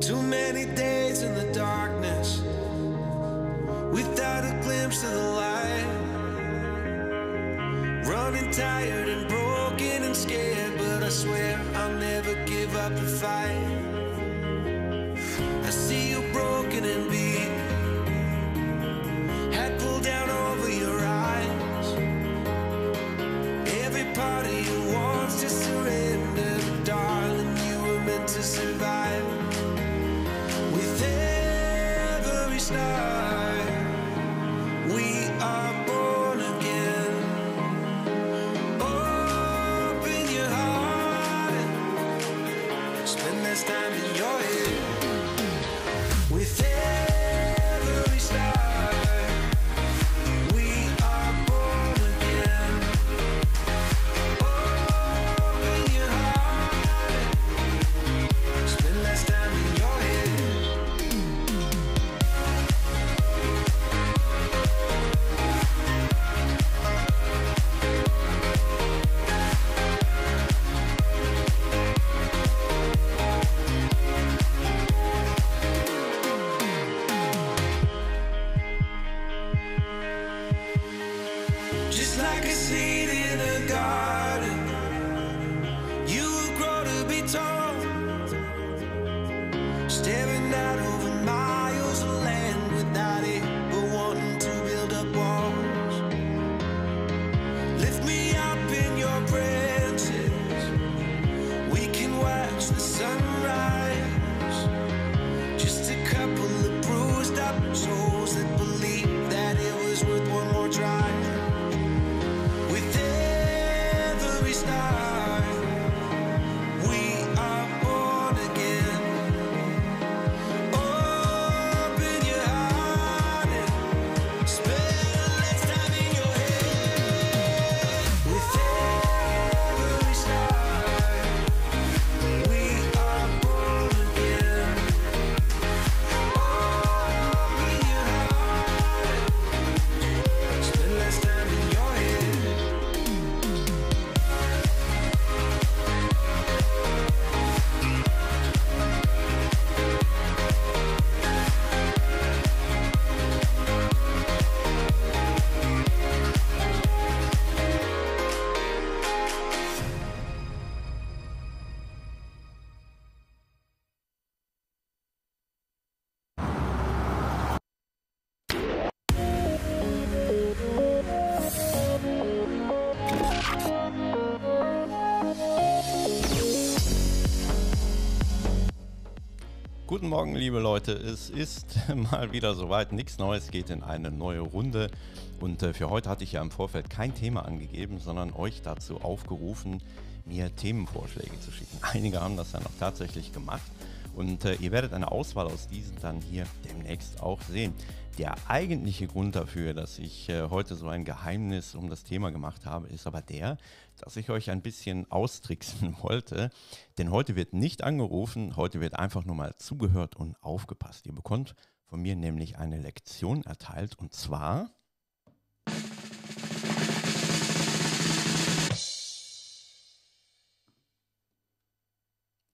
Too many days in the darkness without a glimpse of the light. Guten Morgen, liebe Leute. Es ist mal wieder soweit. Nichts Neues geht in eine neue Runde. Und äh, für heute hatte ich ja im Vorfeld kein Thema angegeben, sondern euch dazu aufgerufen, mir Themenvorschläge zu schicken. Einige haben das ja noch tatsächlich gemacht. Und äh, ihr werdet eine Auswahl aus diesen dann hier demnächst auch sehen. Der eigentliche Grund dafür, dass ich äh, heute so ein Geheimnis um das Thema gemacht habe, ist aber der, dass ich euch ein bisschen austricksen wollte. Denn heute wird nicht angerufen, heute wird einfach nur mal zugehört und aufgepasst. Ihr bekommt von mir nämlich eine Lektion erteilt und zwar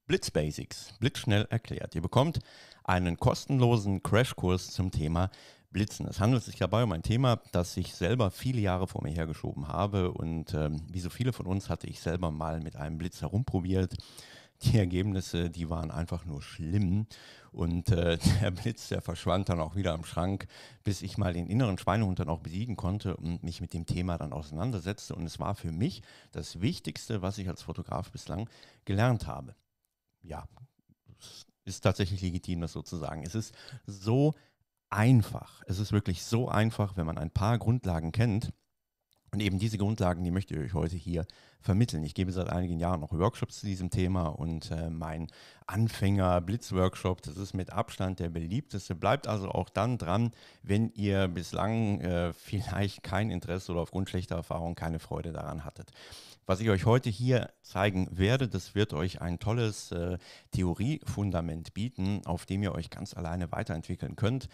Blitz Basics, blitzschnell erklärt. Ihr bekommt einen kostenlosen Crashkurs zum Thema Blitzen. Es handelt sich dabei um ein Thema, das ich selber viele Jahre vor mir hergeschoben habe und ähm, wie so viele von uns hatte ich selber mal mit einem Blitz herumprobiert. Die Ergebnisse, die waren einfach nur schlimm und äh, der Blitz, der verschwand dann auch wieder im Schrank, bis ich mal den inneren Schweinehund dann auch besiegen konnte und mich mit dem Thema dann auseinandersetzte und es war für mich das Wichtigste, was ich als Fotograf bislang gelernt habe ja, ist tatsächlich legitim, das so zu sagen. Es ist so einfach. Es ist wirklich so einfach, wenn man ein paar Grundlagen kennt, und eben diese Grundlagen, die möchte ich euch heute hier vermitteln. Ich gebe seit einigen Jahren noch Workshops zu diesem Thema und äh, mein Anfänger-Blitz-Workshop, das ist mit Abstand der beliebteste. Bleibt also auch dann dran, wenn ihr bislang äh, vielleicht kein Interesse oder aufgrund schlechter Erfahrung keine Freude daran hattet. Was ich euch heute hier zeigen werde, das wird euch ein tolles äh, Theoriefundament bieten, auf dem ihr euch ganz alleine weiterentwickeln könnt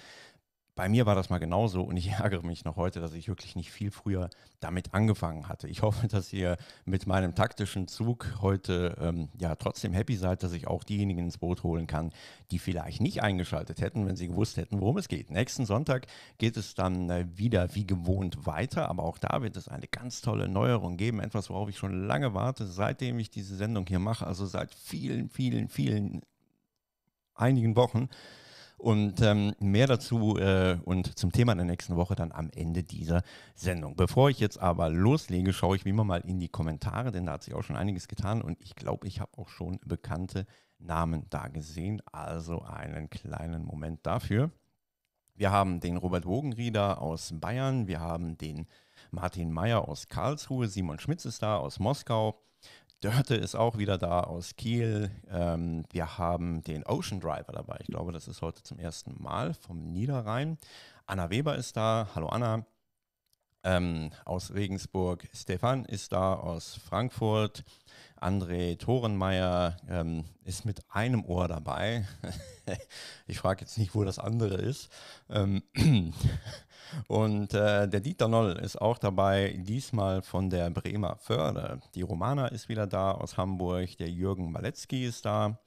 bei mir war das mal genauso und ich ärgere mich noch heute, dass ich wirklich nicht viel früher damit angefangen hatte. Ich hoffe, dass ihr mit meinem taktischen Zug heute ähm, ja trotzdem happy seid, dass ich auch diejenigen ins Boot holen kann, die vielleicht nicht eingeschaltet hätten, wenn sie gewusst hätten, worum es geht. Nächsten Sonntag geht es dann äh, wieder wie gewohnt weiter, aber auch da wird es eine ganz tolle Neuerung geben, etwas, worauf ich schon lange warte, seitdem ich diese Sendung hier mache, also seit vielen, vielen, vielen einigen Wochen und ähm, mehr dazu äh, und zum Thema der nächsten Woche dann am Ende dieser Sendung. Bevor ich jetzt aber loslege, schaue ich wie immer mal in die Kommentare, denn da hat sich auch schon einiges getan und ich glaube, ich habe auch schon bekannte Namen da gesehen. Also einen kleinen Moment dafür. Wir haben den Robert Wogenrieder aus Bayern, wir haben den Martin Meyer aus Karlsruhe, Simon Schmitz ist da aus Moskau, Dörte ist auch wieder da aus Kiel. Ähm, wir haben den Ocean Driver dabei. Ich glaube, das ist heute zum ersten Mal vom Niederrhein. Anna Weber ist da. Hallo Anna. Ähm, aus Regensburg. Stefan ist da aus Frankfurt. André Thorenmeier ähm, ist mit einem Ohr dabei. ich frage jetzt nicht, wo das andere ist. Ähm und äh, der Dieter Noll ist auch dabei, diesmal von der Bremer Förde. Die Romana ist wieder da aus Hamburg, der Jürgen Maletzki ist da.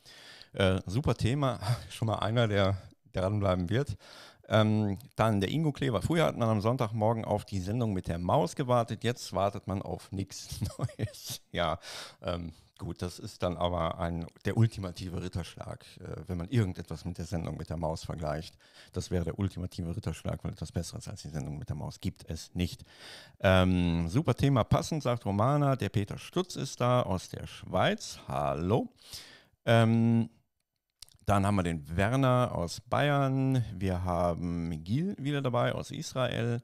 Äh, super Thema, schon mal einer, der, der dranbleiben wird. Ähm, dann der Ingo Kleber. Früher hat man am Sonntagmorgen auf die Sendung mit der Maus gewartet, jetzt wartet man auf nichts Neues. Ja, ähm, gut, das ist dann aber ein, der ultimative Ritterschlag, äh, wenn man irgendetwas mit der Sendung mit der Maus vergleicht. Das wäre der ultimative Ritterschlag, weil etwas Besseres als die Sendung mit der Maus gibt es nicht. Ähm, super Thema passend, sagt Romana. Der Peter Stutz ist da aus der Schweiz. Hallo. Ähm, dann haben wir den Werner aus Bayern. Wir haben Gil wieder dabei aus Israel.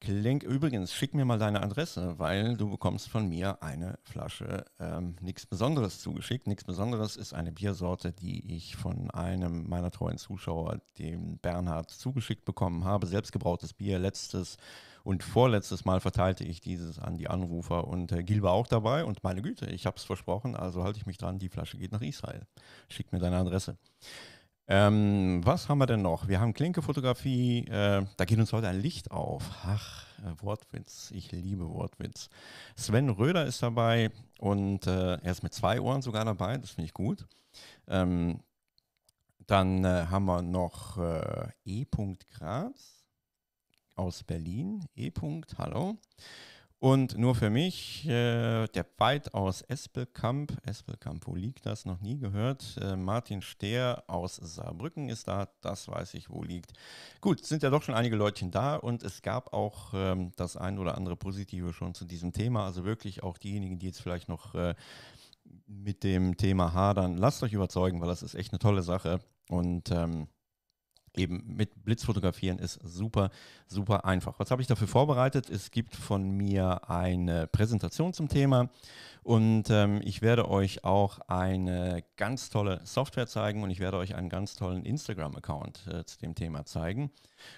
Klink, übrigens, schick mir mal deine Adresse, weil du bekommst von mir eine Flasche ähm, nichts Besonderes zugeschickt. Nichts Besonderes ist eine Biersorte, die ich von einem meiner treuen Zuschauer, dem Bernhard, zugeschickt bekommen habe. Selbstgebrautes Bier, letztes äh, und vorletztes Mal verteilte ich dieses an die Anrufer und äh, Gil war auch dabei und meine Güte, ich habe es versprochen, also halte ich mich dran, die Flasche geht nach Israel. Schick mir deine Adresse. Ähm, was haben wir denn noch? Wir haben Klinkefotografie. Äh, da geht uns heute ein Licht auf. Ach, äh, Wortwitz. Ich liebe Wortwitz. Sven Röder ist dabei und äh, er ist mit zwei Ohren sogar dabei. Das finde ich gut. Ähm, dann äh, haben wir noch äh, E. Graz aus Berlin, E. -Punkt, hallo. Und nur für mich, äh, der Byte aus Espelkamp, Espelkamp, wo liegt das, noch nie gehört. Äh, Martin Stehr aus Saarbrücken ist da, das weiß ich, wo liegt. Gut, sind ja doch schon einige Leutchen da und es gab auch ähm, das ein oder andere Positive schon zu diesem Thema. Also wirklich auch diejenigen, die jetzt vielleicht noch äh, mit dem Thema hadern, lasst euch überzeugen, weil das ist echt eine tolle Sache. Und ähm, eben mit Blitzfotografieren ist super, super einfach. Was habe ich dafür vorbereitet? Es gibt von mir eine Präsentation zum Thema und ähm, ich werde euch auch eine ganz tolle Software zeigen und ich werde euch einen ganz tollen Instagram-Account äh, zu dem Thema zeigen.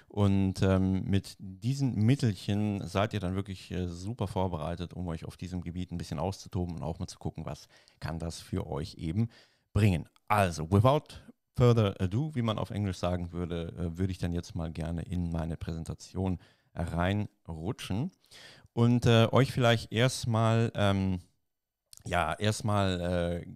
Und ähm, mit diesen Mittelchen seid ihr dann wirklich äh, super vorbereitet, um euch auf diesem Gebiet ein bisschen auszutoben und auch mal zu gucken, was kann das für euch eben bringen. Also, without further ado, wie man auf Englisch sagen würde, äh, würde ich dann jetzt mal gerne in meine Präsentation äh, reinrutschen und äh, euch vielleicht erstmal ähm, ja erstmal äh,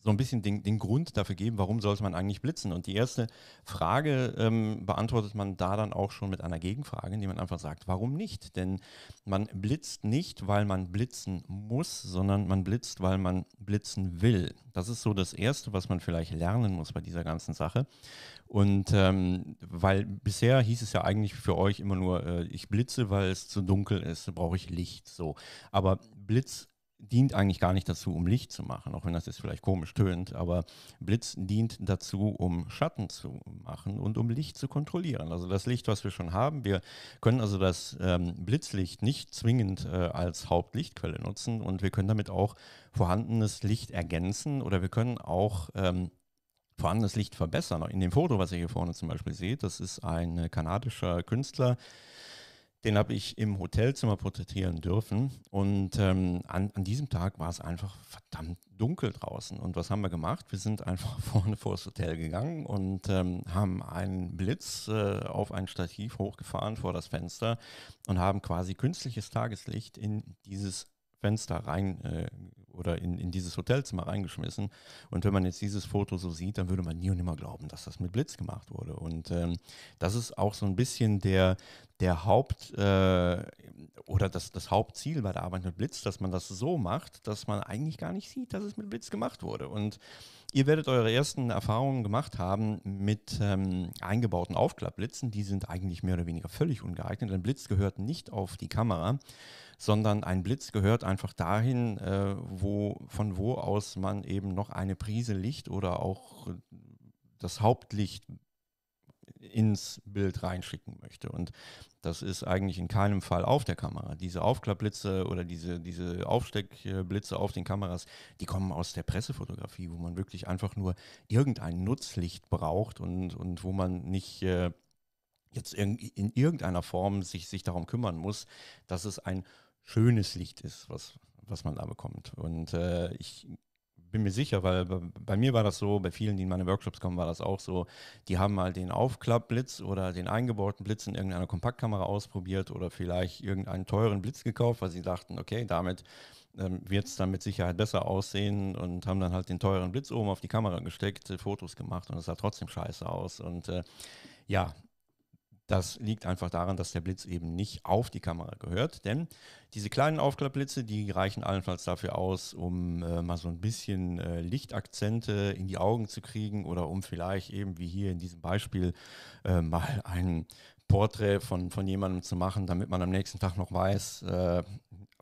so ein bisschen den, den, Grund dafür geben, warum sollte man eigentlich blitzen. Und die erste Frage ähm, beantwortet man da dann auch schon mit einer Gegenfrage, indem man einfach sagt, warum nicht? Denn man blitzt nicht, weil man blitzen muss, sondern man blitzt, weil man blitzen will. Das ist so das Erste, was man vielleicht lernen muss bei dieser ganzen Sache. Und ähm, weil bisher hieß es ja eigentlich für euch immer nur, äh, ich blitze, weil es zu dunkel ist, brauche ich Licht. So. Aber Blitz dient eigentlich gar nicht dazu, um Licht zu machen, auch wenn das jetzt vielleicht komisch tönt, aber Blitz dient dazu, um Schatten zu machen und um Licht zu kontrollieren. Also das Licht, was wir schon haben, wir können also das ähm, Blitzlicht nicht zwingend äh, als Hauptlichtquelle nutzen und wir können damit auch vorhandenes Licht ergänzen oder wir können auch ähm, vorhandenes Licht verbessern. In dem Foto, was ihr hier vorne zum Beispiel seht, das ist ein kanadischer Künstler, den habe ich im Hotelzimmer porträtieren dürfen. Und ähm, an, an, diesem Tag war es einfach verdammt dunkel draußen. Und was haben wir gemacht? Wir sind einfach vorne vor das Hotel gegangen und ähm, haben einen Blitz äh, auf ein Stativ hochgefahren vor das Fenster und haben quasi künstliches Tageslicht in dieses Fenster rein äh, oder in, in dieses Hotelzimmer reingeschmissen. Und wenn man jetzt dieses Foto so sieht, dann würde man nie und nimmer glauben, dass das mit Blitz gemacht wurde. Und ähm, das ist auch so ein bisschen der, der Haupt äh, oder das, das Hauptziel bei der Arbeit mit Blitz, dass man das so macht, dass man eigentlich gar nicht sieht, dass es mit Blitz gemacht wurde. Und ihr werdet eure ersten Erfahrungen gemacht haben mit ähm, eingebauten Aufklappblitzen. Die sind eigentlich mehr oder weniger völlig ungeeignet. Ein Blitz gehört nicht auf die Kamera sondern ein Blitz gehört einfach dahin, äh, wo, von wo aus man eben noch eine Prise Licht oder auch äh, das Hauptlicht ins Bild reinschicken möchte. Und das ist eigentlich in keinem Fall auf der Kamera. Diese Aufklappblitze oder diese, diese Aufsteckblitze auf den Kameras, die kommen aus der Pressefotografie, wo man wirklich einfach nur irgendein Nutzlicht braucht und, und wo man nicht äh, jetzt in, in, irgendeiner Form sich, sich darum kümmern muss, dass es ein schönes Licht ist, was, was man da bekommt. Und äh, ich bin mir sicher, weil bei mir war das so, bei vielen, die in meine Workshops kommen, war das auch so. Die haben mal den Aufklappblitz oder den eingebauten Blitz in irgendeiner Kompaktkamera ausprobiert oder vielleicht irgendeinen teuren Blitz gekauft, weil sie dachten, okay, damit ähm, wird es dann mit Sicherheit besser aussehen und haben dann halt den teuren Blitz oben auf die Kamera gesteckt, äh, Fotos gemacht und es sah trotzdem scheiße aus. Und äh, ja, das liegt einfach daran, dass der Blitz eben nicht auf die Kamera gehört, denn diese kleinen Aufklappblitze, die reichen allenfalls dafür aus, um äh, mal so ein bisschen äh, Lichtakzente in die Augen zu kriegen oder um vielleicht eben wie hier in diesem Beispiel äh, mal ein Porträt von, von jemandem zu machen, damit man am nächsten Tag noch weiß, äh,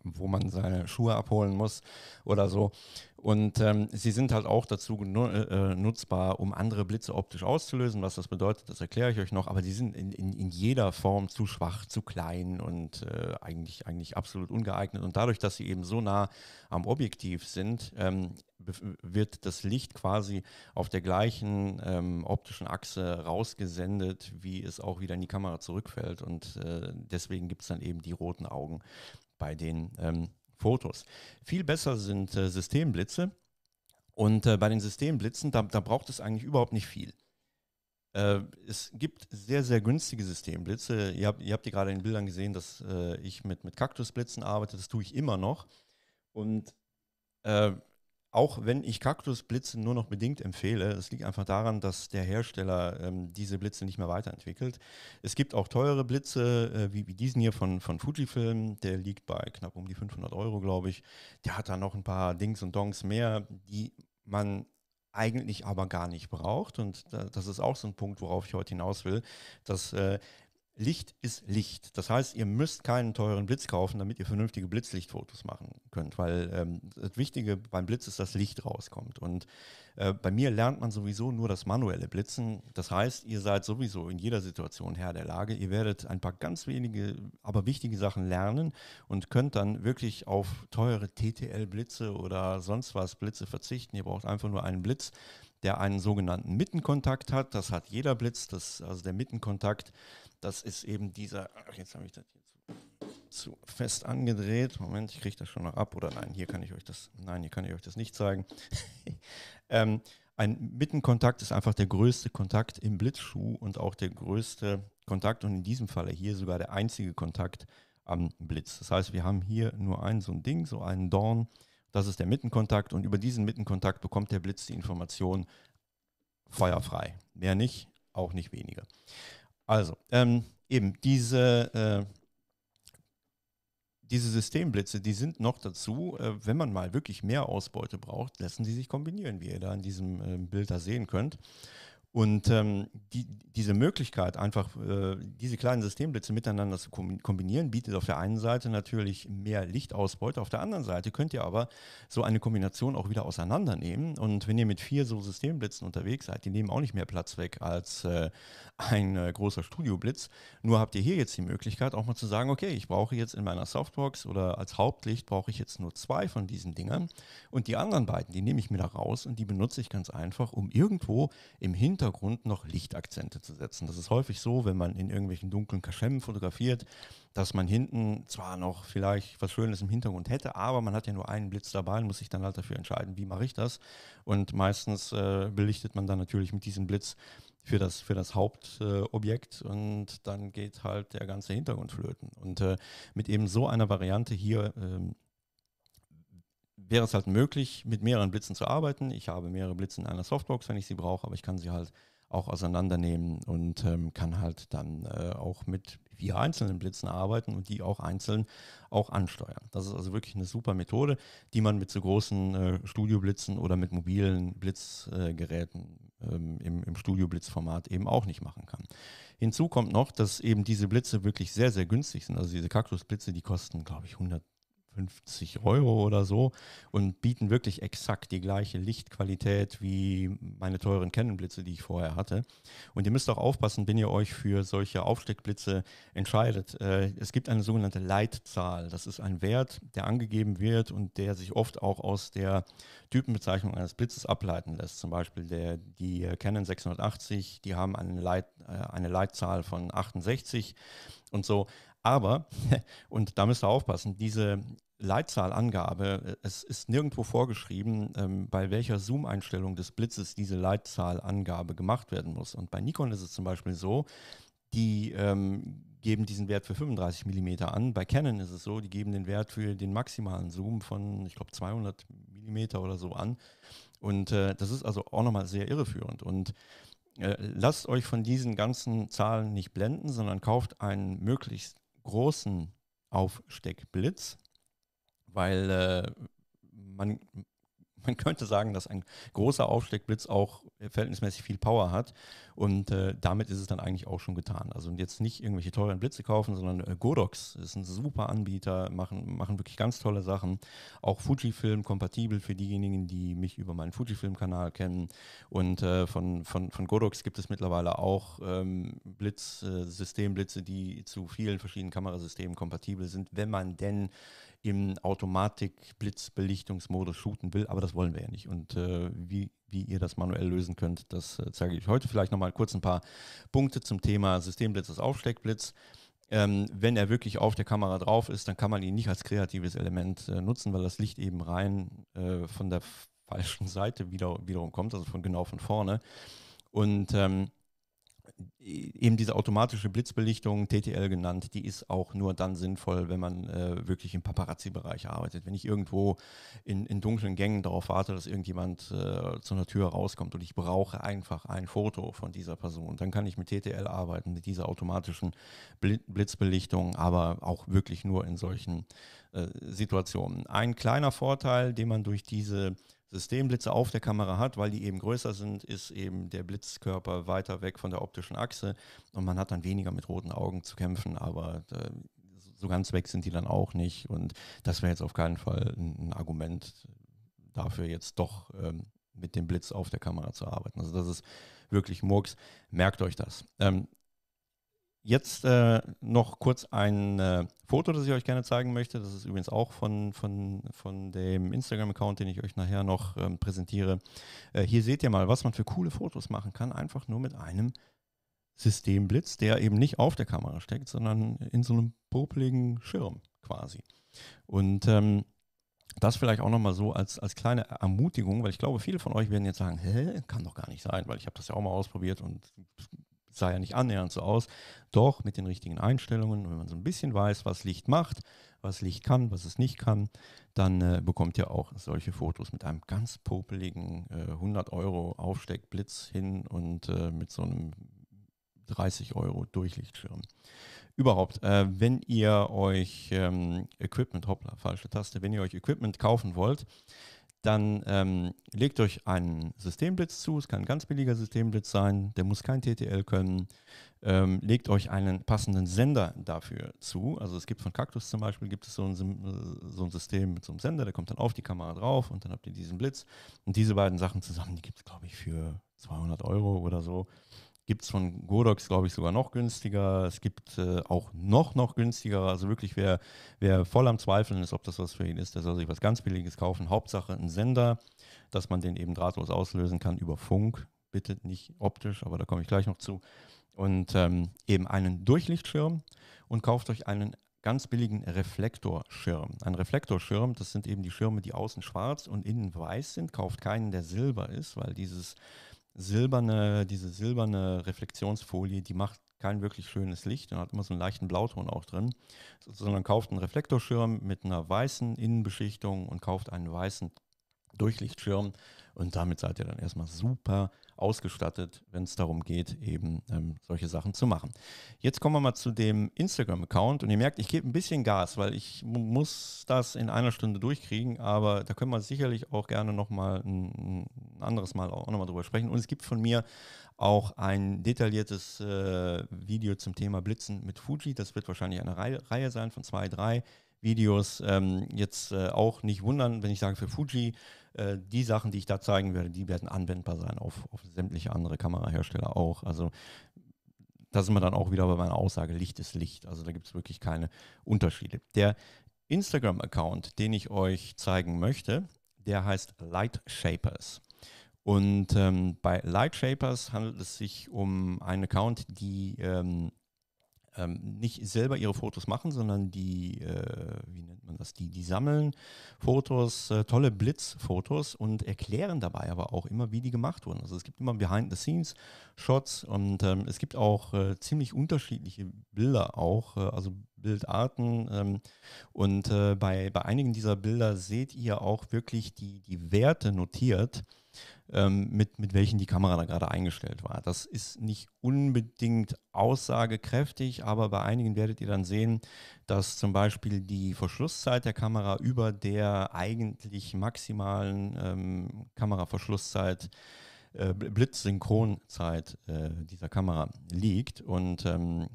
wo man seine Schuhe abholen muss oder so. Und ähm, sie sind halt auch dazu äh, äh, nutzbar, um andere Blitze optisch auszulösen. Was das bedeutet, das erkläre ich euch noch. Aber sie sind in, in, in jeder Form zu schwach, zu klein und äh, eigentlich, eigentlich absolut ungeeignet. Und dadurch, dass sie eben so nah am Objektiv sind, ähm, wird das Licht quasi auf der gleichen ähm, optischen Achse rausgesendet, wie es auch wieder in die Kamera zurückfällt. Und äh, deswegen gibt es dann eben die roten Augen bei den ähm, Fotos. Viel besser sind äh, Systemblitze. Und äh, bei den Systemblitzen, da, da, braucht es eigentlich überhaupt nicht viel. Äh, es gibt sehr, sehr günstige Systemblitze. Ihr habt, ihr habt die gerade in den Bildern gesehen, dass äh, ich mit, mit Kaktusblitzen arbeite. Das tue ich immer noch. Und äh, auch wenn ich Kaktusblitze nur noch bedingt empfehle, es liegt einfach daran, dass der Hersteller ähm, diese Blitze nicht mehr weiterentwickelt. Es gibt auch teure Blitze, äh, wie, wie, diesen hier von, von Fujifilm, der liegt bei knapp um die 500 Euro, glaube ich. Der hat da noch ein paar Dings und Dongs mehr, die man eigentlich aber gar nicht braucht. Und da, das ist auch so ein Punkt, worauf ich heute hinaus will, dass äh, Licht ist Licht. Das heißt, ihr müsst keinen teuren Blitz kaufen, damit ihr vernünftige Blitzlichtfotos machen könnt, weil ähm, das Wichtige beim Blitz ist, dass Licht rauskommt. Und äh, bei mir lernt man sowieso nur das manuelle Blitzen. Das heißt, ihr seid sowieso in jeder Situation Herr der Lage. Ihr werdet ein paar ganz wenige, aber wichtige Sachen lernen und könnt dann wirklich auf teure TTL-Blitze oder sonst was Blitze verzichten. Ihr braucht einfach nur einen Blitz, der einen sogenannten Mittenkontakt hat. Das hat jeder Blitz, das, also der Mittenkontakt das ist eben dieser, ach, jetzt habe ich das hier zu, zu fest angedreht. Moment, ich kriege das schon noch ab. Oder nein, hier kann ich euch das, nein, hier kann ich euch das nicht zeigen. ähm, ein Mittenkontakt ist einfach der größte Kontakt im Blitzschuh und auch der größte Kontakt und in diesem Falle hier sogar der einzige Kontakt am Blitz. Das heißt, wir haben hier nur ein so ein Ding, so einen Dorn. Das ist der Mittenkontakt und über diesen Mittenkontakt bekommt der Blitz die Information feuerfrei. Mehr nicht, auch nicht weniger. Also, ähm, eben diese, äh, diese Systemblitze, die sind noch dazu, äh, wenn man mal wirklich mehr Ausbeute braucht, lassen sie sich kombinieren, wie ihr da in diesem äh, Bild da sehen könnt. Und ähm, die, diese Möglichkeit, einfach äh, diese kleinen Systemblitze miteinander zu kombinieren, bietet auf der einen Seite natürlich mehr Lichtausbeute, auf der anderen Seite könnt ihr aber so eine Kombination auch wieder auseinandernehmen. Und wenn ihr mit vier so Systemblitzen unterwegs seid, die nehmen auch nicht mehr Platz weg als äh, ein äh, großer Studioblitz. Nur habt ihr hier jetzt die Möglichkeit, auch mal zu sagen, okay, ich brauche jetzt in meiner Softbox oder als Hauptlicht brauche ich jetzt nur zwei von diesen Dingern. Und die anderen beiden, die nehme ich mir da raus und die benutze ich ganz einfach, um irgendwo im Hintergrund noch Lichtakzente durchzusetzen. Das ist häufig so, wenn man in irgendwelchen dunklen Kaschemmen fotografiert, dass man hinten zwar noch vielleicht was Schönes im Hintergrund hätte, aber man hat ja nur einen Blitz dabei und muss sich dann halt dafür entscheiden, wie mache ich das. Und meistens äh, belichtet man dann natürlich mit diesem Blitz für das, für das Hauptobjekt äh, und dann geht halt der ganze Hintergrund flöten. Und äh, mit eben so einer Variante hier ähm, wäre es halt möglich, mit mehreren Blitzen zu arbeiten. Ich habe mehrere Blitze in einer Softbox, wenn ich sie brauche, aber ich kann sie halt auch auseinandernehmen und ähm, kann halt dann äh, auch mit vier einzelnen Blitzen arbeiten und die auch einzeln auch ansteuern. Das ist also wirklich eine super Methode, die man mit so großen äh, Studioblitzen oder mit mobilen Blitzgeräten äh, ähm, im, im Studioblitzformat eben auch nicht machen kann. Hinzu kommt noch, dass eben diese Blitze wirklich sehr, sehr günstig sind. Also diese Kaktusblitze, die kosten, glaube ich, 100 50 Euro oder so und bieten wirklich exakt die gleiche Lichtqualität wie meine teuren Canon-Blitze, die ich vorher hatte. Und ihr müsst auch aufpassen, wenn ihr euch für solche Aufsteckblitze entscheidet. Äh, es gibt eine sogenannte Leitzahl. Das ist ein Wert, der angegeben wird und der sich oft auch aus der Typenbezeichnung eines Blitzes ableiten lässt. Zum Beispiel der, die Canon 680, die haben eine, Leit, äh, eine Leitzahl von 68 und so. Aber, und da müsst ihr aufpassen, diese Leitzahlangabe, äh, es ist nirgendwo vorgeschrieben, ähm, bei welcher Zoom-Einstellung des Blitzes diese Leitzahlangabe gemacht werden muss. Und bei Nikon ist es zum Beispiel so, die ähm, geben diesen Wert für 35 mm an. Bei Canon ist es so, die geben den Wert für den maximalen Zoom von, ich glaube, 200 mm oder so an. Und äh, das ist also auch nochmal sehr irreführend. Und äh, lasst euch von diesen ganzen Zahlen nicht blenden, sondern kauft einen möglichst großen Aufsteckblitz weil äh, man, man könnte sagen, dass ein großer Aufsteckblitz auch verhältnismäßig viel Power hat. Und äh, damit ist es dann eigentlich auch schon getan. Also jetzt nicht irgendwelche teuren Blitze kaufen, sondern äh, Godox ist ein super Anbieter, machen, machen wirklich ganz tolle Sachen. Auch Fujifilm kompatibel für diejenigen, die mich über meinen Fujifilm-Kanal kennen. Und äh, von, von, von Godox gibt es mittlerweile auch ähm, Blitz, äh, Systemblitze, die zu vielen verschiedenen Kamerasystemen kompatibel sind, wenn man denn im Automatik-Blitzbelichtungsmodus shooten will, aber das wollen wir ja nicht. Und äh, wie, wie ihr das manuell lösen könnt, das äh, zeige ich heute. Vielleicht nochmal kurz ein paar Punkte zum Thema Systemblitz, das Aufsteckblitz. Ähm, wenn er wirklich auf der Kamera drauf ist, dann kann man ihn nicht als kreatives Element äh, nutzen, weil das Licht eben rein äh, von der falschen Seite wieder, wiederum kommt, also von genau von vorne. Und ähm, eben diese automatische Blitzbelichtung, TTL genannt, die ist auch nur dann sinnvoll, wenn man äh, wirklich im Paparazzi-Bereich arbeitet. Wenn ich irgendwo in, in, dunklen Gängen darauf warte, dass irgendjemand äh, zu einer Tür rauskommt und ich brauche einfach ein Foto von dieser Person, dann kann ich mit TTL arbeiten, mit dieser automatischen Blitzbelichtung, aber auch wirklich nur in solchen äh, Situationen. Ein kleiner Vorteil, den man durch diese Systemblitze auf der Kamera hat, weil die eben größer sind, ist eben der Blitzkörper weiter weg von der optischen Achse und man hat dann weniger mit roten Augen zu kämpfen, aber äh, so ganz weg sind die dann auch nicht und das wäre jetzt auf keinen Fall ein, ein Argument dafür jetzt doch ähm, mit dem Blitz auf der Kamera zu arbeiten. Also das ist wirklich Murks, merkt euch das. Ähm, Jetzt äh, noch kurz ein äh, Foto, das ich euch gerne zeigen möchte. Das ist übrigens auch von, von, von dem Instagram-Account, den ich euch nachher noch ähm, präsentiere. Äh, hier seht ihr mal, was man für coole Fotos machen kann, einfach nur mit einem Systemblitz, der eben nicht auf der Kamera steckt, sondern in so einem popeligen Schirm quasi. Und ähm, das vielleicht auch nochmal so als, als kleine Ermutigung, weil ich glaube, viele von euch werden jetzt sagen, hä, kann doch gar nicht sein, weil ich habe das ja auch mal ausprobiert und sah ja nicht annähernd so aus. Doch mit den richtigen Einstellungen, wenn man so ein bisschen weiß, was Licht macht, was Licht kann, was es nicht kann, dann äh, bekommt ihr auch solche Fotos mit einem ganz popeligen äh, 100 Euro Aufsteckblitz hin und äh, mit so einem 30 Euro Durchlichtschirm. Überhaupt, äh, wenn ihr euch ähm, Equipment, hoppla, falsche Taste, wenn ihr euch Equipment kaufen wollt, dann ähm, legt euch einen Systemblitz zu. Es kann ein ganz billiger Systemblitz sein, der muss kein TTL können. Ähm, legt euch einen passenden Sender dafür zu. Also es gibt von Cactus zum Beispiel gibt es so ein, äh, so ein System mit so einem Sender, der kommt dann auf die Kamera drauf und dann habt ihr diesen Blitz. Und diese beiden Sachen zusammen, die gibt es glaube ich für 200 Euro oder so. Gibt es von Godox, glaube ich, sogar noch günstiger. Es gibt äh, auch noch, noch günstiger. Also wirklich, wer, wer voll am Zweifeln ist, ob das was für ihn ist, der soll sich was ganz Billiges kaufen. Hauptsache ein Sender, dass man den eben drahtlos auslösen kann über Funk. Bitte nicht optisch, aber da komme ich gleich noch zu. Und ähm, eben einen Durchlichtschirm und kauft euch einen ganz billigen Reflektorschirm. Ein Reflektorschirm, das sind eben die Schirme, die außen schwarz und innen weiß sind. Kauft keinen, der silber ist, weil dieses silberne, diese silberne Reflektionsfolie, die macht kein wirklich schönes Licht und hat immer so einen leichten Blauton auch drin, sondern kauft einen Reflektorschirm mit einer weißen Innenbeschichtung und kauft einen weißen Durchlichtschirm und damit seid ihr dann erstmal super ausgestattet, wenn es darum geht, eben ähm, solche Sachen zu machen. Jetzt kommen wir mal zu dem Instagram-Account und ihr merkt, ich gebe ein bisschen Gas, weil ich muss das in einer Stunde durchkriegen, aber da können wir sicherlich auch gerne nochmal ein, ein anderes Mal auch nochmal drüber sprechen. Und es gibt von mir auch ein detailliertes äh, Video zum Thema Blitzen mit Fuji. Das wird wahrscheinlich eine Reihe, Reihe sein von zwei, drei. Videos ähm, jetzt äh, auch nicht wundern, wenn ich sage für Fuji, äh, die Sachen, die ich da zeigen werde, die werden anwendbar sein auf, auf sämtliche andere Kamerahersteller auch. Also da sind wir dann auch wieder bei meiner Aussage, Licht ist Licht. Also da gibt es wirklich keine Unterschiede. Der Instagram-Account, den ich euch zeigen möchte, der heißt Lightshapers. Und ähm, bei Lightshapers handelt es sich um einen Account, die ähm, ähm, nicht selber ihre Fotos machen, sondern die, äh, wie nennt man das, die, die sammeln Fotos, äh, tolle Blitzfotos und erklären dabei aber auch immer, wie die gemacht wurden. Also es gibt immer Behind-the-Scenes-Shots und ähm, es gibt auch äh, ziemlich unterschiedliche Bilder auch, äh, also Bildarten. Ähm, und äh, bei, bei einigen dieser Bilder seht ihr auch wirklich die, die Werte notiert ähm, mit, mit welchen die Kamera da gerade eingestellt war. Das ist nicht unbedingt aussagekräftig, aber bei einigen werdet ihr dann sehen, dass zum Beispiel die Verschlusszeit der Kamera über der eigentlich maximalen ähm, Kameraverschlusszeit äh, Blitzsynchronzeit äh, dieser Kamera liegt. Und ähm,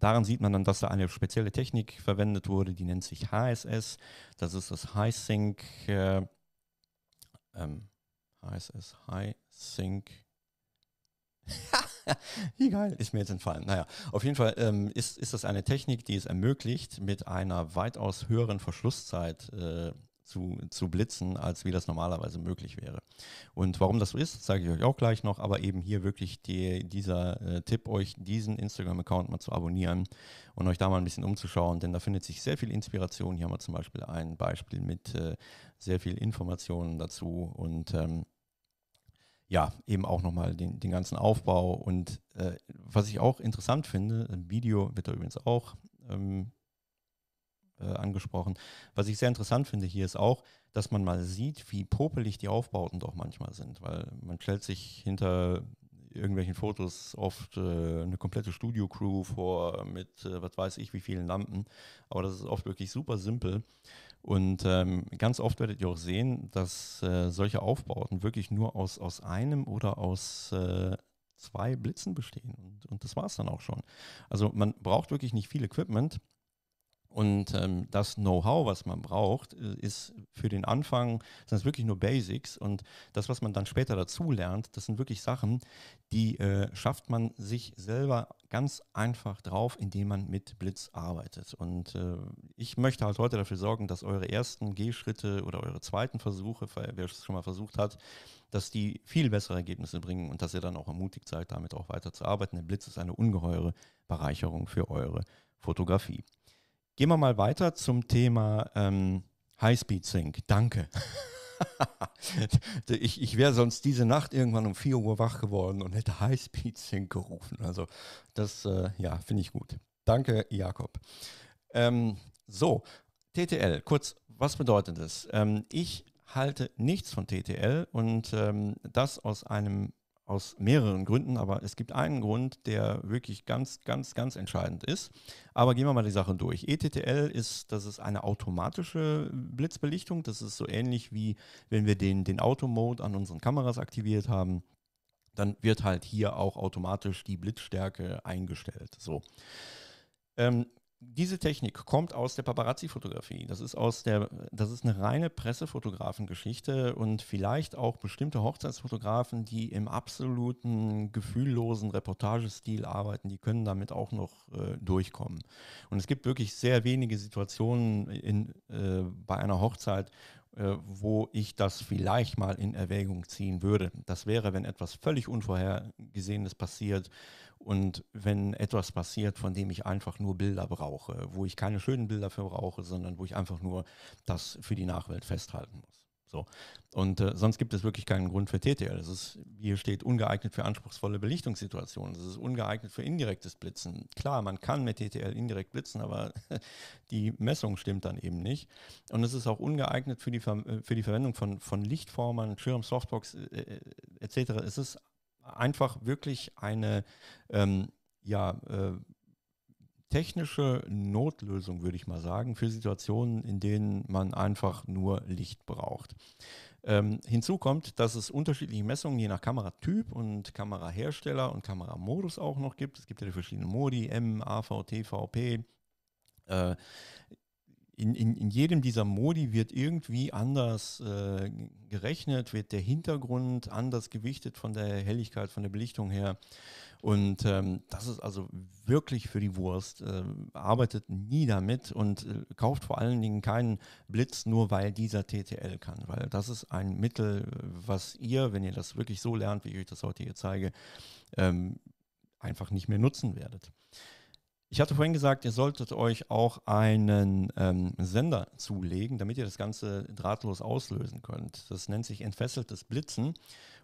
daran sieht man dann, dass da eine spezielle Technik verwendet wurde, die nennt sich HSS. Das ist das High Sync äh, ähm, heißt es High Sync. Egal, ist mir jetzt entfallen. Naja, auf jeden Fall ähm, ist, ist das eine Technik, die es ermöglicht, mit einer weitaus höheren Verschlusszeit äh, zu, zu blitzen, als wie das normalerweise möglich wäre. Und warum das so ist, zeige ich euch auch gleich noch, aber eben hier wirklich die, dieser äh, Tipp, euch diesen Instagram-Account mal zu abonnieren und euch da mal ein bisschen umzuschauen, denn da findet sich sehr viel Inspiration. Hier haben wir zum Beispiel ein Beispiel mit äh, sehr viel Informationen dazu und ähm, ja, eben auch nochmal den, den ganzen Aufbau. Und äh, was ich auch interessant finde, Video wird da übrigens auch ähm, äh, angesprochen, was ich sehr interessant finde hier ist auch, dass man mal sieht, wie popelig die Aufbauten doch manchmal sind, weil man stellt sich hinter irgendwelchen Fotos oft äh, eine komplette Studio-Crew vor mit, äh, was weiß ich, wie vielen Lampen. Aber das ist oft wirklich super simpel. Und ähm, ganz oft werdet ihr auch sehen, dass äh, solche Aufbauten wirklich nur aus, aus einem oder aus äh, zwei Blitzen bestehen. Und, und das war es dann auch schon. Also man braucht wirklich nicht viel Equipment. Und ähm, das Know-how, was man braucht, äh, ist für den Anfang, sind es wirklich nur Basics. Und das, was man dann später dazu lernt, das sind wirklich Sachen, die äh, schafft man sich selber ganz einfach drauf, indem man mit Blitz arbeitet. Und äh, ich möchte halt heute dafür sorgen, dass eure ersten Gehschritte oder eure zweiten Versuche, wer es schon mal versucht hat, dass die viel bessere Ergebnisse bringen und dass ihr dann auch ermutigt seid, damit auch weiter zu arbeiten. Der Blitz ist eine ungeheure Bereicherung für eure Fotografie. Gehen wir mal weiter zum Thema ähm, High-Speed-Sync. Danke. ich, ich wäre sonst diese Nacht irgendwann um 4 Uhr wach geworden und hätte Highspeed Sync gerufen. Also das, äh, ja, finde ich gut. Danke, Jakob. Ähm, so, TTL, kurz, was bedeutet das? Ähm, ich halte nichts von TTL und ähm, das aus einem aus mehreren Gründen, aber es gibt einen Grund, der wirklich ganz, ganz, ganz entscheidend ist. Aber gehen wir mal die Sache durch. ETTL ist, das ist eine automatische Blitzbelichtung. Das ist so ähnlich wie wenn wir den, den Auto-Mode an unseren Kameras aktiviert haben dann wird halt hier auch automatisch die Blitzstärke eingestellt. So. Ähm, diese Technik kommt aus der Paparazzi-Fotografie. Das ist aus der, das ist eine reine Pressefotografengeschichte und vielleicht auch bestimmte Hochzeitsfotografen, die im absoluten gefühllosen Reportagestil arbeiten, die können damit auch noch äh, durchkommen. Und es gibt wirklich sehr wenige Situationen in, äh, bei einer Hochzeit, äh, wo ich das vielleicht mal in Erwägung ziehen würde. Das wäre, wenn etwas völlig Unvorhergesehenes passiert und wenn etwas passiert, von dem ich einfach nur Bilder brauche, wo ich keine schönen Bilder für brauche, sondern wo ich einfach nur das für die Nachwelt festhalten muss. So. Und äh, sonst gibt es wirklich keinen Grund für TTL. Es ist, hier steht, ungeeignet für anspruchsvolle Belichtungssituationen. Es ist ungeeignet für indirektes Blitzen. Klar, man kann mit TTL indirekt blitzen, aber die Messung stimmt dann eben nicht. Und es ist auch ungeeignet für die, Ver äh, für die Verwendung von, von Lichtformern, Schirm, Softbox äh, äh etc. Es ist einfach wirklich eine ähm, ja, äh, technische Notlösung, würde ich mal sagen, für Situationen, in denen man einfach nur Licht braucht. Ähm, hinzu kommt, dass es unterschiedliche Messungen je nach Kameratyp und Kamerahersteller und Kameramodus auch noch gibt. Es gibt ja die verschiedenen Modi, M, AV, TVP. Äh, in, in, in jedem dieser Modi wird irgendwie anders äh, gerechnet, wird der Hintergrund anders gewichtet von der Helligkeit, von der Belichtung her. Und ähm, das ist also wirklich für die Wurst. Äh, arbeitet nie damit und äh, kauft vor allen Dingen keinen Blitz, nur weil dieser TTL kann. Weil das ist ein Mittel, was ihr, wenn ihr das wirklich so lernt, wie ich euch das heute hier zeige, ähm, einfach nicht mehr nutzen werdet. Ich hatte vorhin gesagt, ihr solltet euch auch einen ähm, Sender zulegen, damit ihr das Ganze drahtlos auslösen könnt. Das nennt sich entfesseltes Blitzen.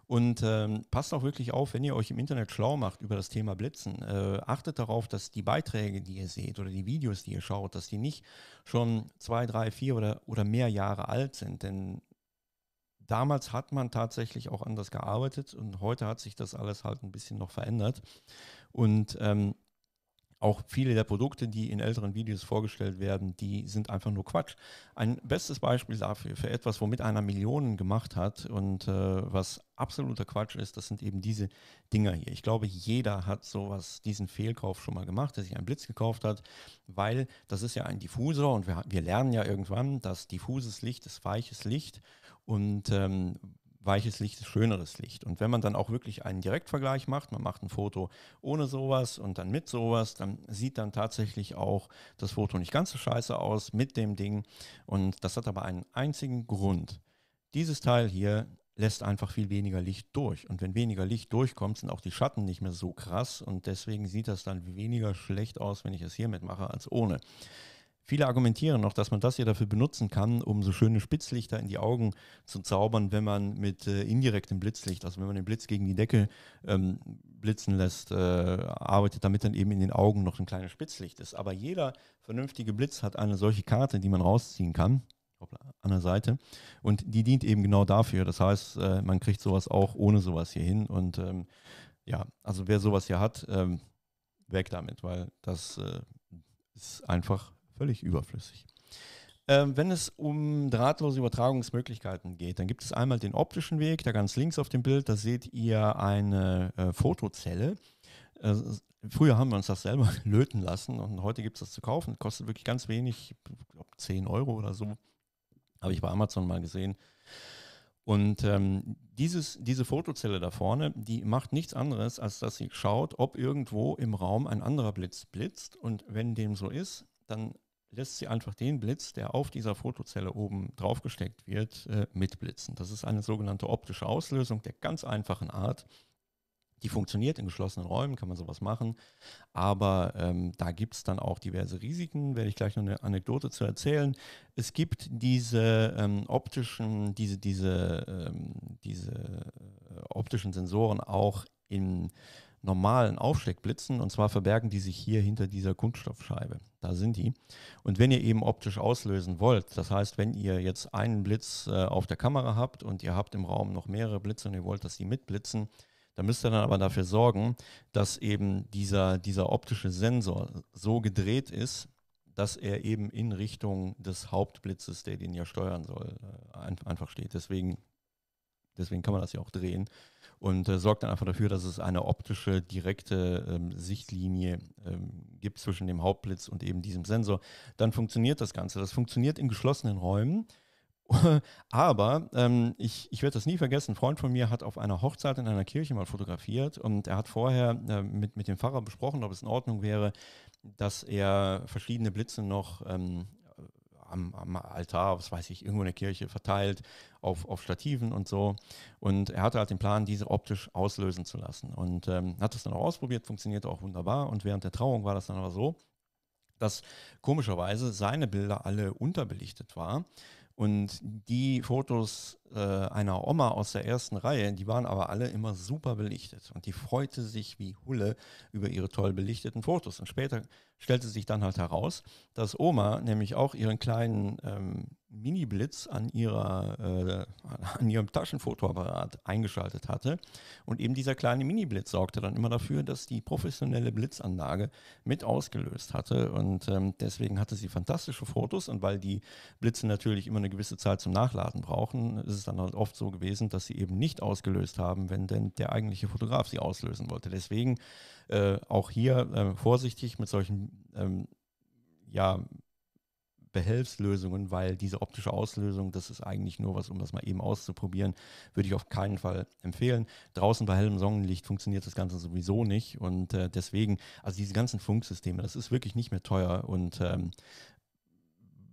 Und ähm, passt auch wirklich auf, wenn ihr euch im Internet schlau macht über das Thema Blitzen. Äh, achtet darauf, dass die Beiträge, die ihr seht oder die Videos, die ihr schaut, dass die nicht schon zwei, drei, vier oder, oder mehr Jahre alt sind. Denn damals hat man tatsächlich auch anders gearbeitet und heute hat sich das alles halt ein bisschen noch verändert. Und ähm, auch viele der Produkte, die in älteren Videos vorgestellt werden, die sind einfach nur Quatsch. Ein bestes Beispiel dafür, für etwas, womit einer Millionen gemacht hat und äh, was absoluter Quatsch ist, das sind eben diese Dinger hier. Ich glaube, jeder hat sowas, diesen Fehlkauf schon mal gemacht, der sich einen Blitz gekauft hat, weil das ist ja ein Diffusor und wir, wir lernen ja irgendwann, dass diffuses Licht ist weiches Licht und ähm, weiches Licht ist schöneres Licht. Und wenn man dann auch wirklich einen Direktvergleich macht, man macht ein Foto ohne sowas und dann mit sowas, dann sieht dann tatsächlich auch das Foto nicht ganz so scheiße aus mit dem Ding. Und das hat aber einen einzigen Grund. Dieses Teil hier lässt einfach viel weniger Licht durch. Und wenn weniger Licht durchkommt, sind auch die Schatten nicht mehr so krass. Und deswegen sieht das dann weniger schlecht aus, wenn ich es hier mitmache, als ohne. Viele argumentieren noch, dass man das ja dafür benutzen kann, um so schöne Spitzlichter in die Augen zu zaubern, wenn man mit äh, indirektem Blitzlicht, also wenn man den Blitz gegen die Decke ähm, blitzen lässt, äh, arbeitet, damit dann eben in den Augen noch ein kleines Spitzlicht ist. Aber jeder vernünftige Blitz hat eine solche Karte, die man rausziehen kann an der Seite. Und die dient eben genau dafür. Das heißt, äh, man kriegt sowas auch ohne sowas hier hin. Und ähm, ja, also wer sowas hier hat, ähm, weg damit, weil das äh, ist einfach völlig überflüssig. Ähm, wenn es um drahtlose Übertragungsmöglichkeiten geht, dann gibt es einmal den optischen Weg, da ganz links auf dem Bild, da seht ihr eine äh, Fotozelle. Äh, früher haben wir uns das selber löten lassen und heute gibt es das zu kaufen. Kostet wirklich ganz wenig, ich glaube 10 Euro oder so. Habe ich bei Amazon mal gesehen. Und ähm, dieses, diese Fotozelle da vorne, die macht nichts anderes, als dass sie schaut, ob irgendwo im Raum ein anderer Blitz blitzt. Und wenn dem so ist, dann lässt sie einfach den Blitz, der auf dieser Fotozelle oben draufgesteckt wird, äh, mitblitzen. Das ist eine sogenannte optische Auslösung der ganz einfachen Art. Die funktioniert in geschlossenen Räumen, kann man sowas machen. Aber ähm, da gibt es dann auch diverse Risiken, werde ich gleich noch eine Anekdote zu erzählen. Es gibt diese ähm, optischen, diese, diese, ähm, diese äh, optischen Sensoren auch in normalen Aufsteckblitzen und zwar verbergen die sich hier hinter dieser Kunststoffscheibe. Da sind die. Und wenn ihr eben optisch auslösen wollt, das heißt, wenn ihr jetzt einen Blitz äh, auf der Kamera habt und ihr habt im Raum noch mehrere Blitze und ihr wollt, dass die mitblitzen, dann müsst ihr dann aber dafür sorgen, dass eben dieser, dieser optische Sensor so gedreht ist, dass er eben in Richtung des Hauptblitzes, der den ja steuern soll, äh, einfach steht. Deswegen, deswegen kann man das ja auch drehen und äh, sorgt dann einfach dafür, dass es eine optische, direkte ähm, Sichtlinie ähm, gibt zwischen dem Hauptblitz und eben diesem Sensor. Dann funktioniert das Ganze. Das funktioniert in geschlossenen Räumen. Aber ähm, ich, ich werde das nie vergessen. Ein Freund von mir hat auf einer Hochzeit in einer Kirche mal fotografiert und er hat vorher äh, mit, mit dem Pfarrer besprochen, ob es in Ordnung wäre, dass er verschiedene Blitze noch ähm, am, am, Altar, was weiß ich, irgendwo in der Kirche verteilt, auf, auf Stativen und so. Und er hatte halt den Plan, diese optisch auslösen zu lassen. Und ähm, hat das dann auch ausprobiert, funktionierte auch wunderbar. Und während der Trauung war das dann aber so, dass komischerweise seine Bilder alle unterbelichtet waren. Und die Fotos äh, einer Oma aus der ersten Reihe, die waren aber alle immer super belichtet. Und die freute sich wie Hulle über ihre toll belichteten Fotos. Und später stellte sich dann halt heraus, dass Oma nämlich auch ihren kleinen ähm, Mini-Blitz an, ihrer, äh, an ihrem Taschenfotoapparat eingeschaltet hatte. Und eben dieser kleine Mini-Blitz sorgte dann immer dafür, dass die professionelle Blitzanlage mit ausgelöst hatte. Und ähm, deswegen hatte sie fantastische Fotos. Und weil die Blitze natürlich immer eine gewisse Zeit zum Nachladen brauchen, ist es dann halt oft so gewesen, dass sie eben nicht ausgelöst haben, wenn denn der eigentliche Fotograf sie auslösen wollte. Deswegen äh, auch hier äh, vorsichtig mit solchen ähm, ja, Behelfslösungen, weil diese optische Auslösung, das ist eigentlich nur was, um das mal eben auszuprobieren, würde ich auf keinen Fall empfehlen. Draußen bei hellem Sonnenlicht funktioniert das Ganze sowieso nicht und äh, deswegen, also diese ganzen Funksysteme, das ist wirklich nicht mehr teuer und ähm,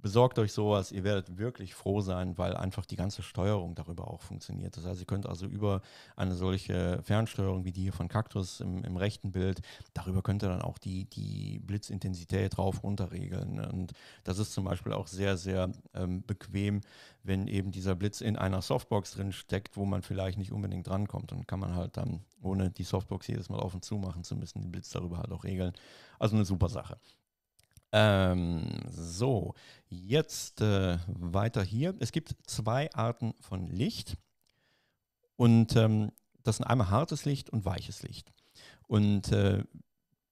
besorgt euch sowas, ihr werdet wirklich froh sein, weil einfach die ganze Steuerung darüber auch funktioniert. Das heißt, ihr könnt also über eine solche Fernsteuerung wie die hier von Cactus im, im rechten Bild, darüber könnt ihr dann auch die, die Blitzintensität runter regeln. Und das ist zum Beispiel auch sehr, sehr ähm, bequem, wenn eben dieser Blitz in einer Softbox drin steckt, wo man vielleicht nicht unbedingt drankommt. Und kann man halt dann, ohne die Softbox jedes Mal auf und zu machen zu müssen, den Blitz darüber halt auch regeln. Also eine super Sache. Ähm, so, jetzt äh, weiter hier. Es gibt zwei Arten von Licht. Und ähm, das sind einmal hartes Licht und weiches Licht. Und äh,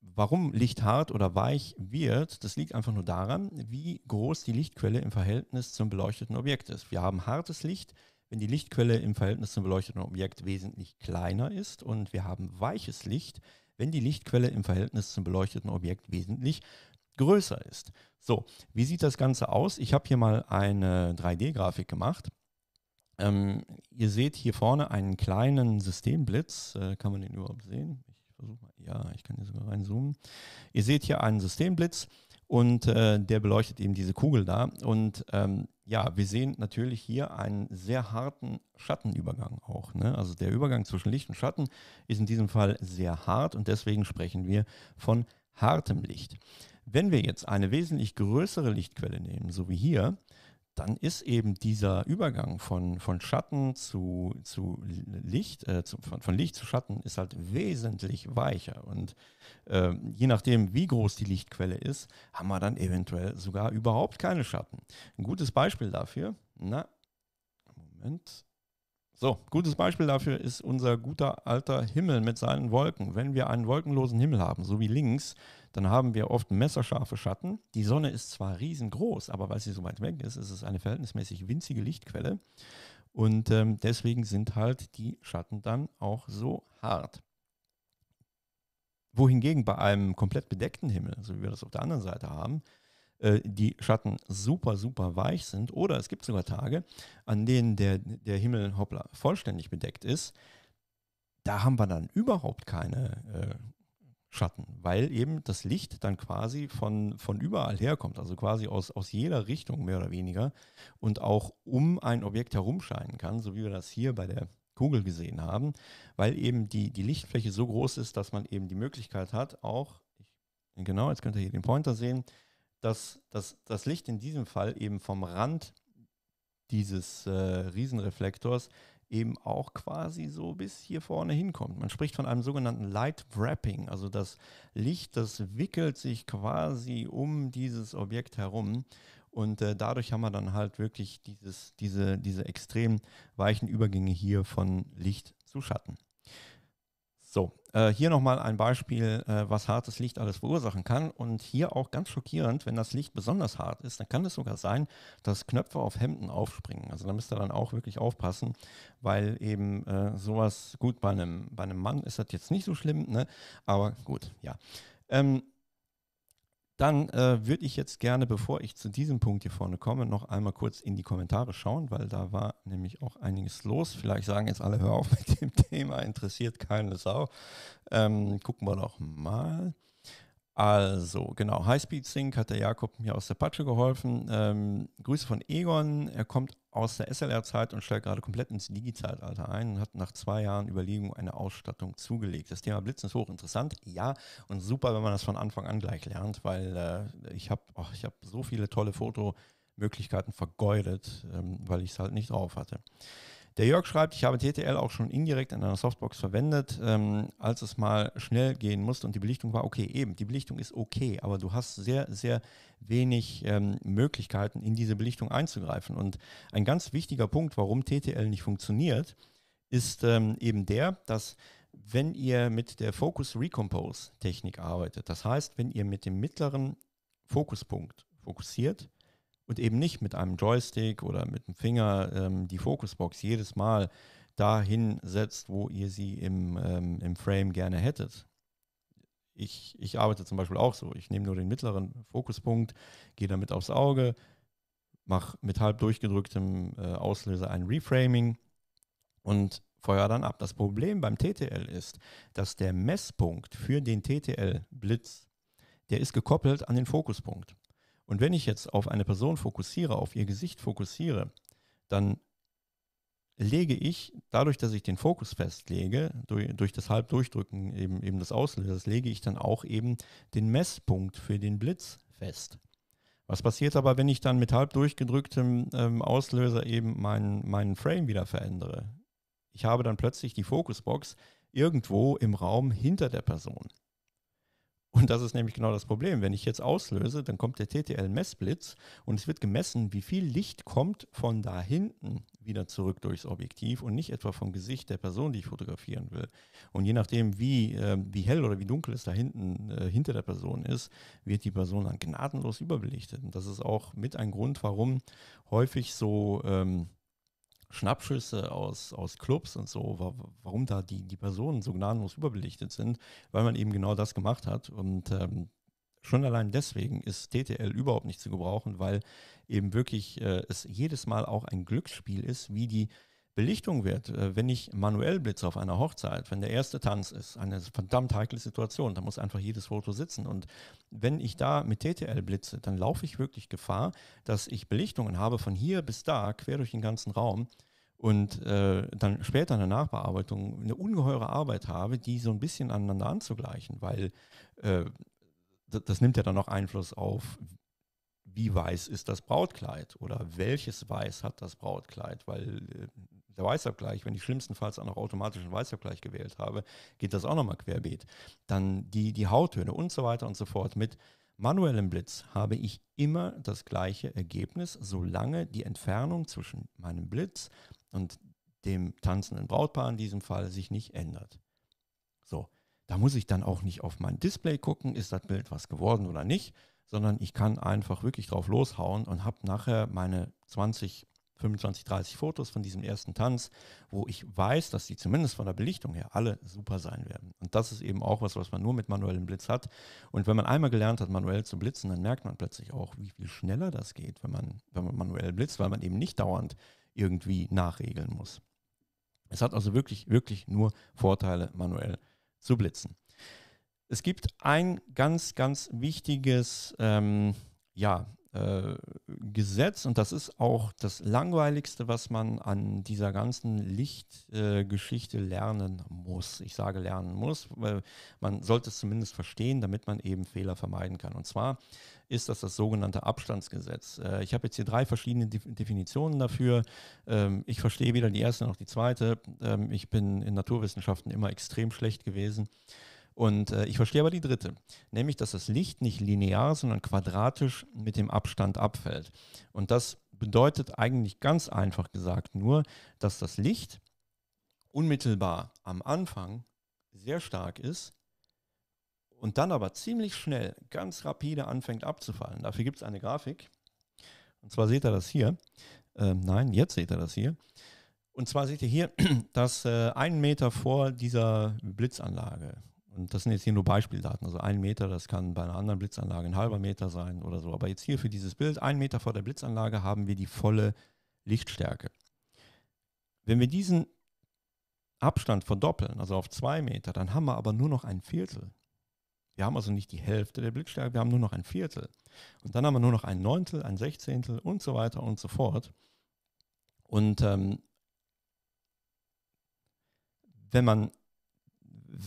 warum Licht hart oder weich wird, das liegt einfach nur daran, wie groß die Lichtquelle im Verhältnis zum beleuchteten Objekt ist. Wir haben hartes Licht, wenn die Lichtquelle im Verhältnis zum beleuchteten Objekt wesentlich kleiner ist. Und wir haben weiches Licht, wenn die Lichtquelle im Verhältnis zum beleuchteten Objekt wesentlich größer ist. So, wie sieht das Ganze aus? Ich habe hier mal eine 3D-Grafik gemacht. Ähm, ihr seht hier vorne einen kleinen Systemblitz. Äh, kann man den überhaupt sehen? Ich versuche mal, ja, ich kann hier sogar reinzoomen. Ihr seht hier einen Systemblitz und äh, der beleuchtet eben diese Kugel da. Und ähm, ja, wir sehen natürlich hier einen sehr harten Schattenübergang auch. Ne? Also der Übergang zwischen Licht und Schatten ist in diesem Fall sehr hart und deswegen sprechen wir von hartem Licht. Wenn wir jetzt eine wesentlich größere Lichtquelle nehmen, so wie hier, dann ist eben dieser Übergang von, von Schatten zu, zu Licht, äh, zu, von, von, Licht zu Schatten ist halt wesentlich weicher. Und äh, je nachdem, wie groß die Lichtquelle ist, haben wir dann eventuell sogar überhaupt keine Schatten. Ein gutes Beispiel dafür, na, Moment. So, gutes Beispiel dafür ist unser guter alter Himmel mit seinen Wolken. Wenn wir einen wolkenlosen Himmel haben, so wie links, dann haben wir oft messerscharfe Schatten. Die Sonne ist zwar riesengroß, aber weil sie so weit weg ist, ist es eine verhältnismäßig winzige Lichtquelle. Und ähm, deswegen sind halt die Schatten dann auch so hart. Wohingegen bei einem komplett bedeckten Himmel, so wie wir das auf der anderen Seite haben, äh, die Schatten super, super weich sind. Oder es gibt sogar Tage, an denen der, der Himmel hoppla, vollständig bedeckt ist. Da haben wir dann überhaupt keine äh, Schatten, weil eben das Licht dann quasi von, von überall herkommt, also quasi aus, aus jeder Richtung mehr oder weniger und auch um ein Objekt herumscheinen kann, so wie wir das hier bei der Kugel gesehen haben, weil eben die, die Lichtfläche so groß ist, dass man eben die Möglichkeit hat, auch, ich, genau, jetzt könnt ihr hier den Pointer sehen, dass, dass das Licht in diesem Fall eben vom Rand dieses äh, Riesenreflektors eben auch quasi so bis hier vorne hinkommt. Man spricht von einem sogenannten Light Wrapping, also das Licht, das wickelt sich quasi um dieses Objekt herum und äh, dadurch haben wir dann halt wirklich dieses, diese, diese extrem weichen Übergänge hier von Licht zu Schatten. Äh, hier nochmal ein Beispiel, äh, was hartes Licht alles verursachen kann. Und hier auch ganz schockierend, wenn das Licht besonders hart ist, dann kann es sogar sein, dass Knöpfe auf Hemden aufspringen. Also da müsst ihr dann auch wirklich aufpassen, weil eben äh, sowas, gut, bei einem, bei einem Mann ist das jetzt nicht so schlimm, ne? aber gut, ja. Ähm, dann äh, würde ich jetzt gerne, bevor ich zu diesem Punkt hier vorne komme, noch einmal kurz in die Kommentare schauen, weil da war nämlich auch einiges los. Vielleicht sagen jetzt alle, hör auf mit dem Thema, interessiert keine Sau. Ähm, gucken wir doch mal. Also, genau, Highspeed Sync hat der Jakob mir aus der Patsche geholfen. Ähm, Grüße von Egon, er kommt aus der SLR-Zeit und stellt gerade komplett ins Digi-Zeitalter ein und hat nach zwei Jahren Überlegung eine Ausstattung zugelegt. Das Thema Blitzen ist hochinteressant, ja, und super, wenn man das von Anfang an gleich lernt, weil äh, ich habe oh, hab so viele tolle Fotomöglichkeiten vergeudet, ähm, weil ich es halt nicht drauf hatte. Der Jörg schreibt, ich habe TTL auch schon indirekt in einer Softbox verwendet, ähm, als es mal schnell gehen musste und die Belichtung war okay. Eben, die Belichtung ist okay, aber du hast sehr, sehr wenig ähm, Möglichkeiten, in diese Belichtung einzugreifen. Und ein ganz wichtiger Punkt, warum TTL nicht funktioniert, ist ähm, eben der, dass wenn ihr mit der Focus Recompose Technik arbeitet, das heißt, wenn ihr mit dem mittleren Fokuspunkt fokussiert, und eben nicht mit einem Joystick oder mit dem Finger ähm, die Fokusbox jedes Mal dahin setzt, wo ihr sie im, ähm, im Frame gerne hättet. Ich, ich arbeite zum Beispiel auch so. Ich nehme nur den mittleren Fokuspunkt, gehe damit aufs Auge, mache mit halb durchgedrücktem äh, Auslöser ein Reframing und feuere dann ab. Das Problem beim TTL ist, dass der Messpunkt für den TTL-Blitz, der ist gekoppelt an den Fokuspunkt. Und wenn ich jetzt auf eine Person fokussiere, auf ihr Gesicht fokussiere, dann lege ich, dadurch, dass ich den Fokus festlege, durch, durch das Halbdurchdrücken eben, eben des Auslösers, lege ich dann auch eben den Messpunkt für den Blitz fest. Was passiert aber, wenn ich dann mit halb durchgedrücktem ähm, Auslöser eben meinen, meinen Frame wieder verändere? Ich habe dann plötzlich die Fokusbox irgendwo im Raum hinter der Person. Und das ist nämlich genau das Problem. Wenn ich jetzt auslöse, dann kommt der TTL-Messblitz und es wird gemessen, wie viel Licht kommt von da hinten wieder zurück durchs Objektiv und nicht etwa vom Gesicht der Person, die ich fotografieren will. Und je nachdem, wie, äh, wie hell oder wie dunkel es da hinten äh, hinter der Person ist, wird die Person dann gnadenlos überbelichtet. Und das ist auch mit ein Grund, warum häufig so ähm, Schnappschüsse aus, aus Clubs und so, wa warum da die, die Personen so gnadenlos überbelichtet sind, weil man eben genau das gemacht hat. Und ähm, schon allein deswegen ist TTL überhaupt nicht zu gebrauchen, weil eben wirklich äh, es jedes Mal auch ein Glücksspiel ist, wie die Belichtung wird, äh, wenn ich manuell blitze auf einer Hochzeit, wenn der erste Tanz ist, eine verdammt heikle Situation, da muss einfach jedes Foto sitzen. Und wenn ich da mit TTL blitze, dann laufe ich wirklich Gefahr, dass ich Belichtungen habe von hier bis da, quer durch den ganzen Raum und äh, dann später in der Nachbearbeitung eine ungeheure Arbeit habe, die so ein bisschen aneinander anzugleichen, weil äh, das, nimmt ja dann auch Einfluss auf, wie weiß ist das Brautkleid oder welches Weiß hat das Brautkleid, weil äh, der Weißabgleich, wenn ich schlimmstenfalls auch noch automatischen Weißabgleich gewählt habe, geht das auch nochmal querbeet. Dann die, die Hauttöne und so weiter und so fort. Mit manuellem Blitz habe ich immer das gleiche Ergebnis, solange die Entfernung zwischen meinem Blitz und dem tanzenden Brautpaar in diesem Fall sich nicht ändert. So, da muss ich dann auch nicht auf mein Display gucken, ist das Bild was geworden oder nicht, sondern ich kann einfach wirklich drauf loshauen und habe nachher meine 20 25, 30 Fotos von diesem ersten Tanz, wo ich weiß, dass die zumindest von der Belichtung her alle super sein werden. Und das ist eben auch was, was man nur mit manuellem Blitz hat. Und wenn man einmal gelernt hat, manuell zu blitzen, dann merkt man plötzlich auch, wie viel schneller das geht, wenn man, wenn man manuell blitzt, weil man eben nicht dauernd irgendwie nachregeln muss. Es hat also wirklich, wirklich nur Vorteile, manuell zu blitzen. Es gibt ein ganz, ganz wichtiges, ähm, ja, äh, Gesetz und das ist auch das Langweiligste, was man an dieser ganzen Lichtgeschichte äh, lernen muss. Ich sage lernen muss, weil man sollte es zumindest verstehen, damit man eben Fehler vermeiden kann. Und zwar ist das das sogenannte Abstandsgesetz. Äh, ich habe jetzt hier drei verschiedene De Definitionen dafür. Ähm, ich verstehe weder die erste noch die zweite. Ähm, ich bin in Naturwissenschaften immer extrem schlecht gewesen. Und äh, ich verstehe aber die dritte, nämlich dass das Licht nicht linear, sondern quadratisch mit dem Abstand abfällt. Und das bedeutet eigentlich ganz einfach gesagt nur, dass das Licht unmittelbar am Anfang sehr stark ist und dann aber ziemlich schnell, ganz rapide anfängt abzufallen. Dafür gibt es eine Grafik. Und zwar seht ihr das hier. Ähm, nein, jetzt seht ihr das hier. Und zwar seht ihr hier, dass äh, einen Meter vor dieser Blitzanlage und das sind jetzt hier nur Beispieldaten. Also ein Meter, das kann bei einer anderen Blitzanlage ein halber Meter sein oder so. Aber jetzt hier für dieses Bild, ein Meter vor der Blitzanlage haben wir die volle Lichtstärke. Wenn wir diesen Abstand verdoppeln, also auf zwei Meter, dann haben wir aber nur noch ein Viertel. Wir haben also nicht die Hälfte der Blitzstärke, wir haben nur noch ein Viertel. Und dann haben wir nur noch ein Neuntel, ein Sechzehntel und so weiter und so fort. Und ähm, wenn man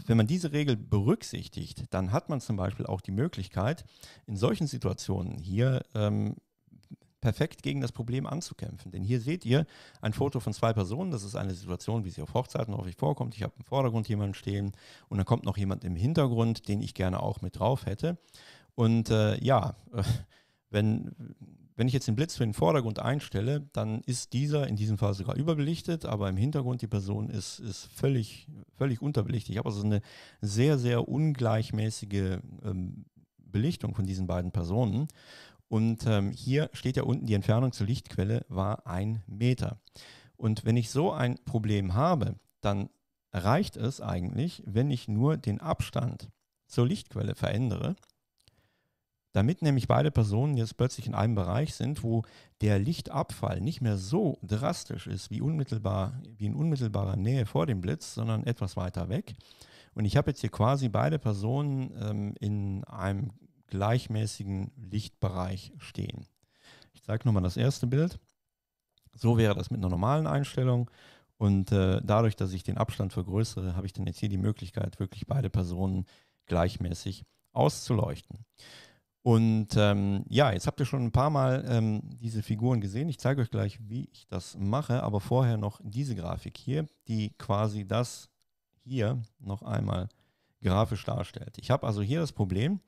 wenn man diese Regel berücksichtigt, dann hat man zum Beispiel auch die Möglichkeit, in solchen Situationen hier ähm, perfekt gegen das Problem anzukämpfen. Denn hier seht ihr ein Foto von zwei Personen. Das ist eine Situation, wie sie auf Hochzeiten häufig vorkommt. Ich habe im Vordergrund jemanden stehen und dann kommt noch jemand im Hintergrund, den ich gerne auch mit drauf hätte. Und äh, ja, wenn, wenn ich jetzt den Blitz für den Vordergrund einstelle, dann ist dieser in diesem Fall sogar überbelichtet, aber im Hintergrund die Person ist, ist völlig, völlig unterbelichtet. Ich habe also eine sehr, sehr ungleichmäßige ähm, Belichtung von diesen beiden Personen. Und ähm, hier steht ja unten, die Entfernung zur Lichtquelle war ein Meter. Und wenn ich so ein Problem habe, dann reicht es eigentlich, wenn ich nur den Abstand zur Lichtquelle verändere damit nämlich beide Personen jetzt plötzlich in einem Bereich sind, wo der Lichtabfall nicht mehr so drastisch ist wie, unmittelbar, wie in unmittelbarer Nähe vor dem Blitz, sondern etwas weiter weg. Und ich habe jetzt hier quasi beide Personen ähm, in einem gleichmäßigen Lichtbereich stehen. Ich zeige nochmal das erste Bild. So wäre das mit einer normalen Einstellung. Und äh, dadurch, dass ich den Abstand vergrößere, habe ich dann jetzt hier die Möglichkeit, wirklich beide Personen gleichmäßig auszuleuchten. Und ähm, ja, jetzt habt ihr schon ein paar Mal ähm, diese Figuren gesehen. Ich zeige euch gleich, wie ich das mache, aber vorher noch diese Grafik hier, die quasi das hier noch einmal grafisch darstellt. Ich habe also hier das Problem,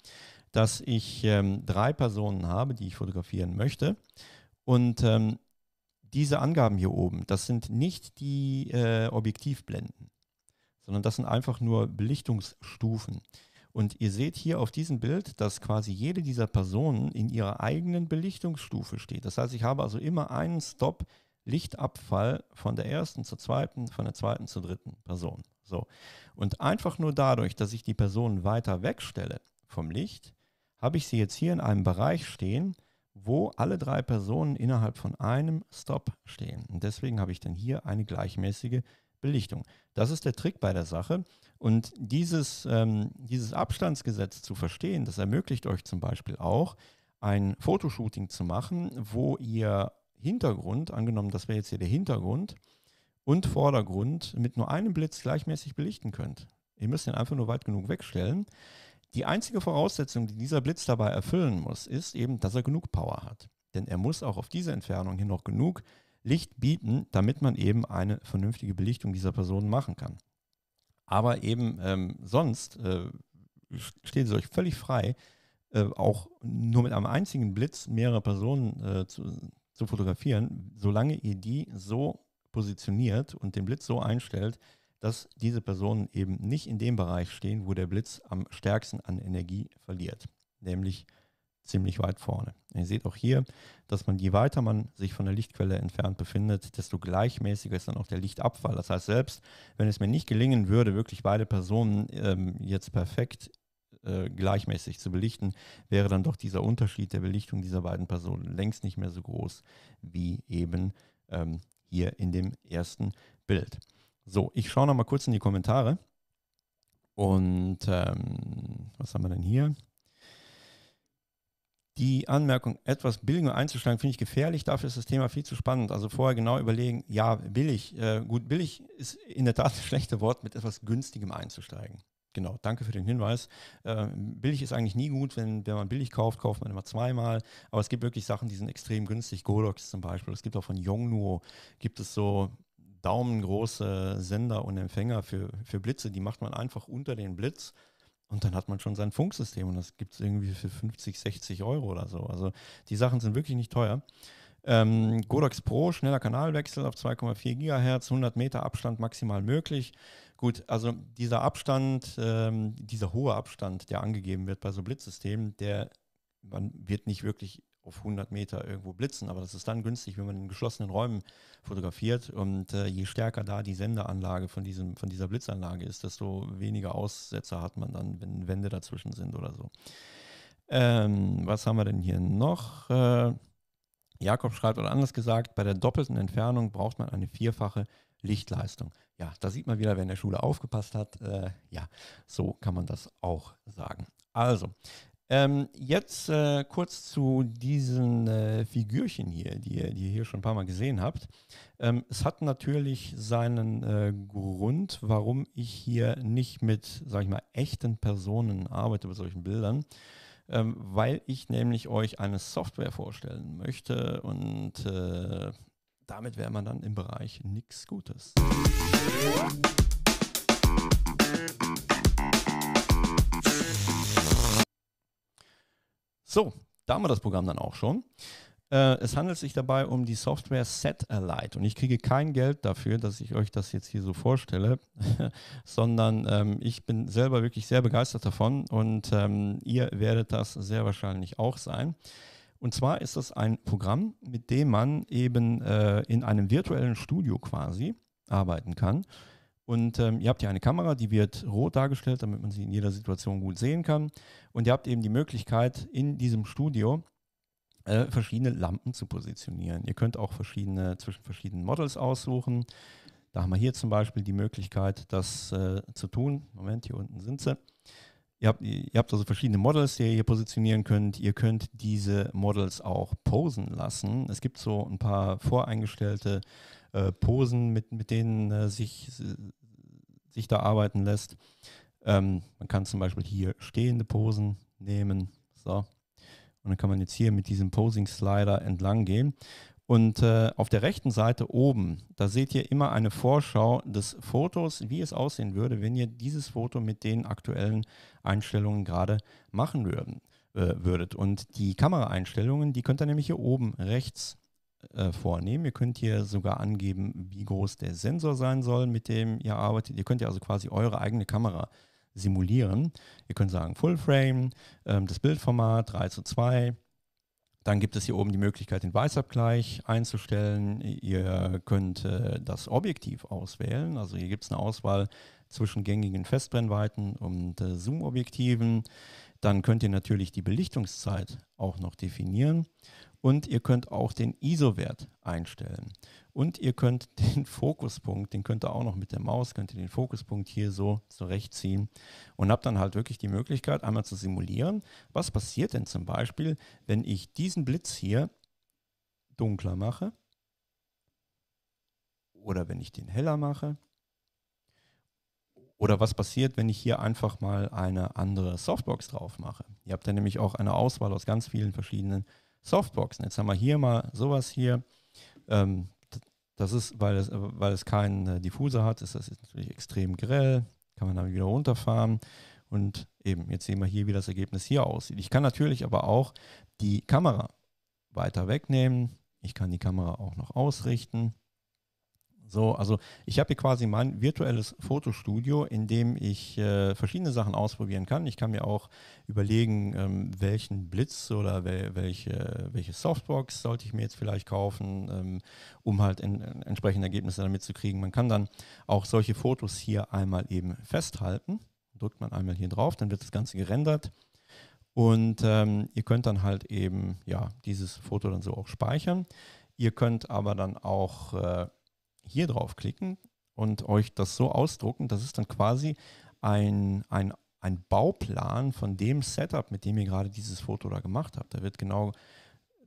dass ich ähm, drei Personen habe, die ich fotografieren möchte. Und ähm, diese Angaben hier oben, das sind nicht die äh, Objektivblenden, sondern das sind einfach nur Belichtungsstufen. Und ihr seht hier auf diesem Bild, dass quasi jede dieser Personen in ihrer eigenen Belichtungsstufe steht. Das heißt, ich habe also immer einen Stop Lichtabfall von der ersten zur zweiten, von der zweiten zur dritten Person. So. Und einfach nur dadurch, dass ich die Personen weiter wegstelle vom Licht, habe ich sie jetzt hier in einem Bereich stehen, wo alle drei Personen innerhalb von einem Stop stehen. Und deswegen habe ich dann hier eine gleichmäßige Belichtung. Das ist der Trick bei der Sache. Und dieses, ähm, dieses Abstandsgesetz zu verstehen, das ermöglicht euch zum Beispiel auch, ein Fotoshooting zu machen, wo ihr Hintergrund, angenommen, das wäre jetzt hier der Hintergrund, und Vordergrund mit nur einem Blitz gleichmäßig belichten könnt. Ihr müsst ihn einfach nur weit genug wegstellen. Die einzige Voraussetzung, die dieser Blitz dabei erfüllen muss, ist eben, dass er genug Power hat. Denn er muss auch auf diese Entfernung hier noch genug Licht bieten, damit man eben eine vernünftige Belichtung dieser Person machen kann. Aber eben ähm, sonst äh, steht es euch völlig frei, äh, auch nur mit einem einzigen Blitz mehrere Personen äh, zu, zu fotografieren, solange ihr die so positioniert und den Blitz so einstellt, dass diese Personen eben nicht in dem Bereich stehen, wo der Blitz am stärksten an Energie verliert, nämlich ziemlich weit vorne. Ihr seht auch hier, dass man je weiter man sich von der Lichtquelle entfernt befindet, desto gleichmäßiger ist dann auch der Lichtabfall. Das heißt, selbst wenn es mir nicht gelingen würde, wirklich beide Personen ähm, jetzt perfekt äh, gleichmäßig zu belichten, wäre dann doch dieser Unterschied der Belichtung dieser beiden Personen längst nicht mehr so groß wie eben ähm, hier in dem ersten Bild. So, ich schaue noch mal kurz in die Kommentare. Und ähm, was haben wir denn hier? die Anmerkung, etwas billiger einzuschlagen, finde ich gefährlich. Dafür ist das Thema viel zu spannend. Also vorher genau überlegen, ja, billig. Äh, gut, billig ist in der Tat das schlechte Wort, mit etwas günstigem einzusteigen. Genau, danke für den Hinweis. Äh, billig ist eigentlich nie gut, wenn, wenn man billig kauft, kauft man immer zweimal. Aber es gibt wirklich Sachen, die sind extrem günstig. Godox zum Beispiel. Es gibt auch von Yongnuo, gibt es so daumengroße Sender und Empfänger für, für Blitze. Die macht man einfach unter den Blitz und dann hat man schon sein Funksystem und das gibt es irgendwie für 50, 60 Euro oder so. Also die Sachen sind wirklich nicht teuer. Ähm, Godox Pro, schneller Kanalwechsel auf 2,4 Gigahertz, 100 Meter Abstand maximal möglich. Gut, also dieser Abstand, ähm, dieser hohe Abstand, der angegeben wird bei so Blitzsystemen, der man wird nicht wirklich auf 100 Meter irgendwo blitzen, aber das ist dann günstig, wenn man in geschlossenen Räumen fotografiert und äh, je stärker da die Sendeanlage von, diesem, von dieser Blitzanlage ist, desto weniger Aussetzer hat man dann, wenn Wände dazwischen sind oder so. Ähm, was haben wir denn hier noch? Äh, Jakob schreibt, oder anders gesagt, bei der doppelten Entfernung braucht man eine vierfache Lichtleistung. Ja, da sieht man wieder, wer in der Schule aufgepasst hat. Äh, ja, so kann man das auch sagen. Also, ähm, jetzt äh, kurz zu diesen äh, Figürchen hier, die, die ihr hier schon ein paar Mal gesehen habt. Ähm, es hat natürlich seinen äh, Grund, warum ich hier nicht mit, sag ich mal, echten Personen arbeite bei solchen Bildern, ähm, weil ich nämlich euch eine Software vorstellen möchte und äh, damit wäre man dann im Bereich nichts Gutes. So, da haben wir das Programm dann auch schon. Äh, es handelt sich dabei um die Software Satellite und ich kriege kein Geld dafür, dass ich euch das jetzt hier so vorstelle, sondern ähm, ich bin selber wirklich sehr begeistert davon und ähm, ihr werdet das sehr wahrscheinlich auch sein. Und zwar ist das ein Programm, mit dem man eben äh, in einem virtuellen Studio quasi arbeiten kann und ähm, ihr habt hier eine Kamera, die wird rot dargestellt, damit man sie in jeder Situation gut sehen kann. Und ihr habt eben die Möglichkeit, in diesem Studio äh, verschiedene Lampen zu positionieren. Ihr könnt auch verschiedene, zwischen verschiedenen Models aussuchen. Da haben wir hier zum Beispiel die Möglichkeit, das äh, zu tun. Moment, hier unten sind sie. Ihr habt, ihr habt, also verschiedene Models, die ihr hier positionieren könnt. Ihr könnt diese Models auch posen lassen. Es gibt so ein paar voreingestellte äh, Posen, mit, mit denen äh, sich äh, sich da arbeiten lässt. Ähm, man kann zum Beispiel hier stehende Posen nehmen. So. Und dann kann man jetzt hier mit diesem Posing-Slider entlang gehen. Und äh, auf der rechten Seite oben, da seht ihr immer eine Vorschau des Fotos, wie es aussehen würde, wenn ihr dieses Foto mit den aktuellen Einstellungen gerade machen würden, äh, würdet. Und die Kameraeinstellungen, die könnt ihr nämlich hier oben rechts äh, vornehmen. Ihr könnt hier sogar angeben, wie groß der Sensor sein soll, mit dem ihr arbeitet. Ihr könnt ja also quasi eure eigene Kamera simulieren. Ihr könnt sagen Full Frame, ähm, das Bildformat 3 zu 2. Dann gibt es hier oben die Möglichkeit, den Weißabgleich einzustellen. Ihr könnt äh, das Objektiv auswählen. Also hier gibt es eine Auswahl zwischen gängigen Festbrennweiten und äh, Zoom-Objektiven. Dann könnt ihr natürlich die Belichtungszeit auch noch definieren und ihr könnt auch den ISO-Wert einstellen. Und ihr könnt den Fokuspunkt, den könnt ihr auch noch mit der Maus, könnt ihr den Fokuspunkt hier so zurechtziehen und habt dann halt wirklich die Möglichkeit, einmal zu simulieren, was passiert denn zum Beispiel, wenn ich diesen Blitz hier dunkler mache oder wenn ich den heller mache. Oder was passiert, wenn ich hier einfach mal eine andere Softbox drauf mache? Ihr habt dann nämlich auch eine Auswahl aus ganz vielen verschiedenen Softboxen. Jetzt haben wir hier mal sowas hier. Ähm, das ist, weil es, weil es keinen äh, Diffuser hat, ist das jetzt natürlich extrem grell. Kann man dann wieder runterfahren. Und eben, jetzt sehen wir hier, wie das Ergebnis hier aussieht. Ich kann natürlich aber auch die Kamera weiter wegnehmen. Ich kann die Kamera auch noch ausrichten. So, also ich habe hier quasi mein virtuelles Fotostudio, in dem ich äh, verschiedene Sachen ausprobieren kann. Ich kann mir auch überlegen, ähm, welchen Blitz oder wel welche, welche Softbox sollte ich mir jetzt vielleicht kaufen, ähm, um halt in, in entsprechende Ergebnisse damit zu kriegen. Man kann dann auch solche Fotos hier einmal eben festhalten. Drückt man einmal hier drauf, dann wird das Ganze gerendert. Und ähm, ihr könnt dann halt eben ja, dieses Foto dann so auch speichern. Ihr könnt aber dann auch äh, hier draufklicken und euch das so ausdrucken. Das ist dann quasi ein, ein, ein Bauplan von dem Setup, mit dem ihr gerade dieses Foto da gemacht habt. Da wird genau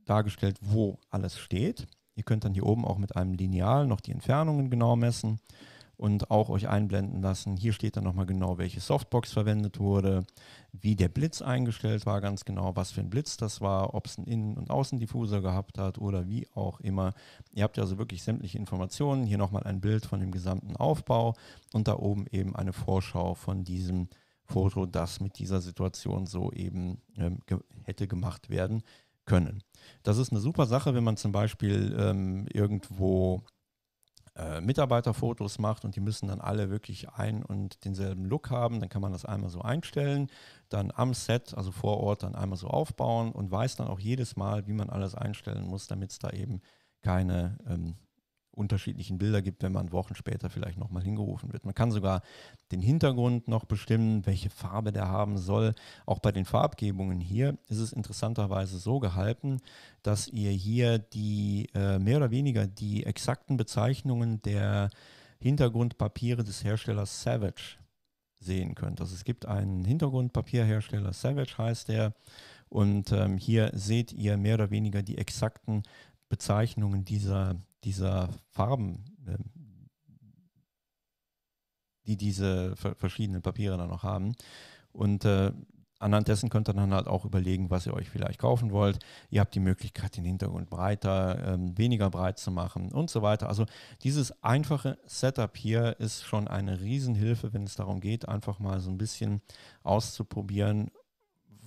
dargestellt, wo alles steht. Ihr könnt dann hier oben auch mit einem Lineal noch die Entfernungen genau messen und auch euch einblenden lassen. Hier steht dann nochmal genau, welche Softbox verwendet wurde, wie der Blitz eingestellt war, ganz genau, was für ein Blitz das war, ob es einen Innen- und Außendiffuser gehabt hat oder wie auch immer. Ihr habt ja also wirklich sämtliche Informationen. Hier nochmal ein Bild von dem gesamten Aufbau und da oben eben eine Vorschau von diesem Foto, das mit dieser Situation so eben ähm, ge hätte gemacht werden können. Das ist eine super Sache, wenn man zum Beispiel ähm, irgendwo äh, Mitarbeiterfotos macht und die müssen dann alle wirklich ein und denselben Look haben. Dann kann man das einmal so einstellen, dann am Set, also vor Ort, dann einmal so aufbauen und weiß dann auch jedes Mal, wie man alles einstellen muss, damit es da eben keine ähm, unterschiedlichen Bilder gibt, wenn man Wochen später vielleicht nochmal hingerufen wird. Man kann sogar den Hintergrund noch bestimmen, welche Farbe der haben soll. Auch bei den Farbgebungen hier ist es interessanterweise so gehalten, dass ihr hier die äh, mehr oder weniger die exakten Bezeichnungen der Hintergrundpapiere des Herstellers Savage sehen könnt. Also es gibt einen Hintergrundpapierhersteller, Savage heißt der, und ähm, hier seht ihr mehr oder weniger die exakten Bezeichnungen dieser dieser Farben, ähm, die diese verschiedenen Papiere dann noch haben. Und äh, anhand dessen könnt ihr dann halt auch überlegen, was ihr euch vielleicht kaufen wollt. Ihr habt die Möglichkeit, den Hintergrund breiter, ähm, weniger breit zu machen und so weiter. Also dieses einfache Setup hier ist schon eine Riesenhilfe, wenn es darum geht, einfach mal so ein bisschen auszuprobieren,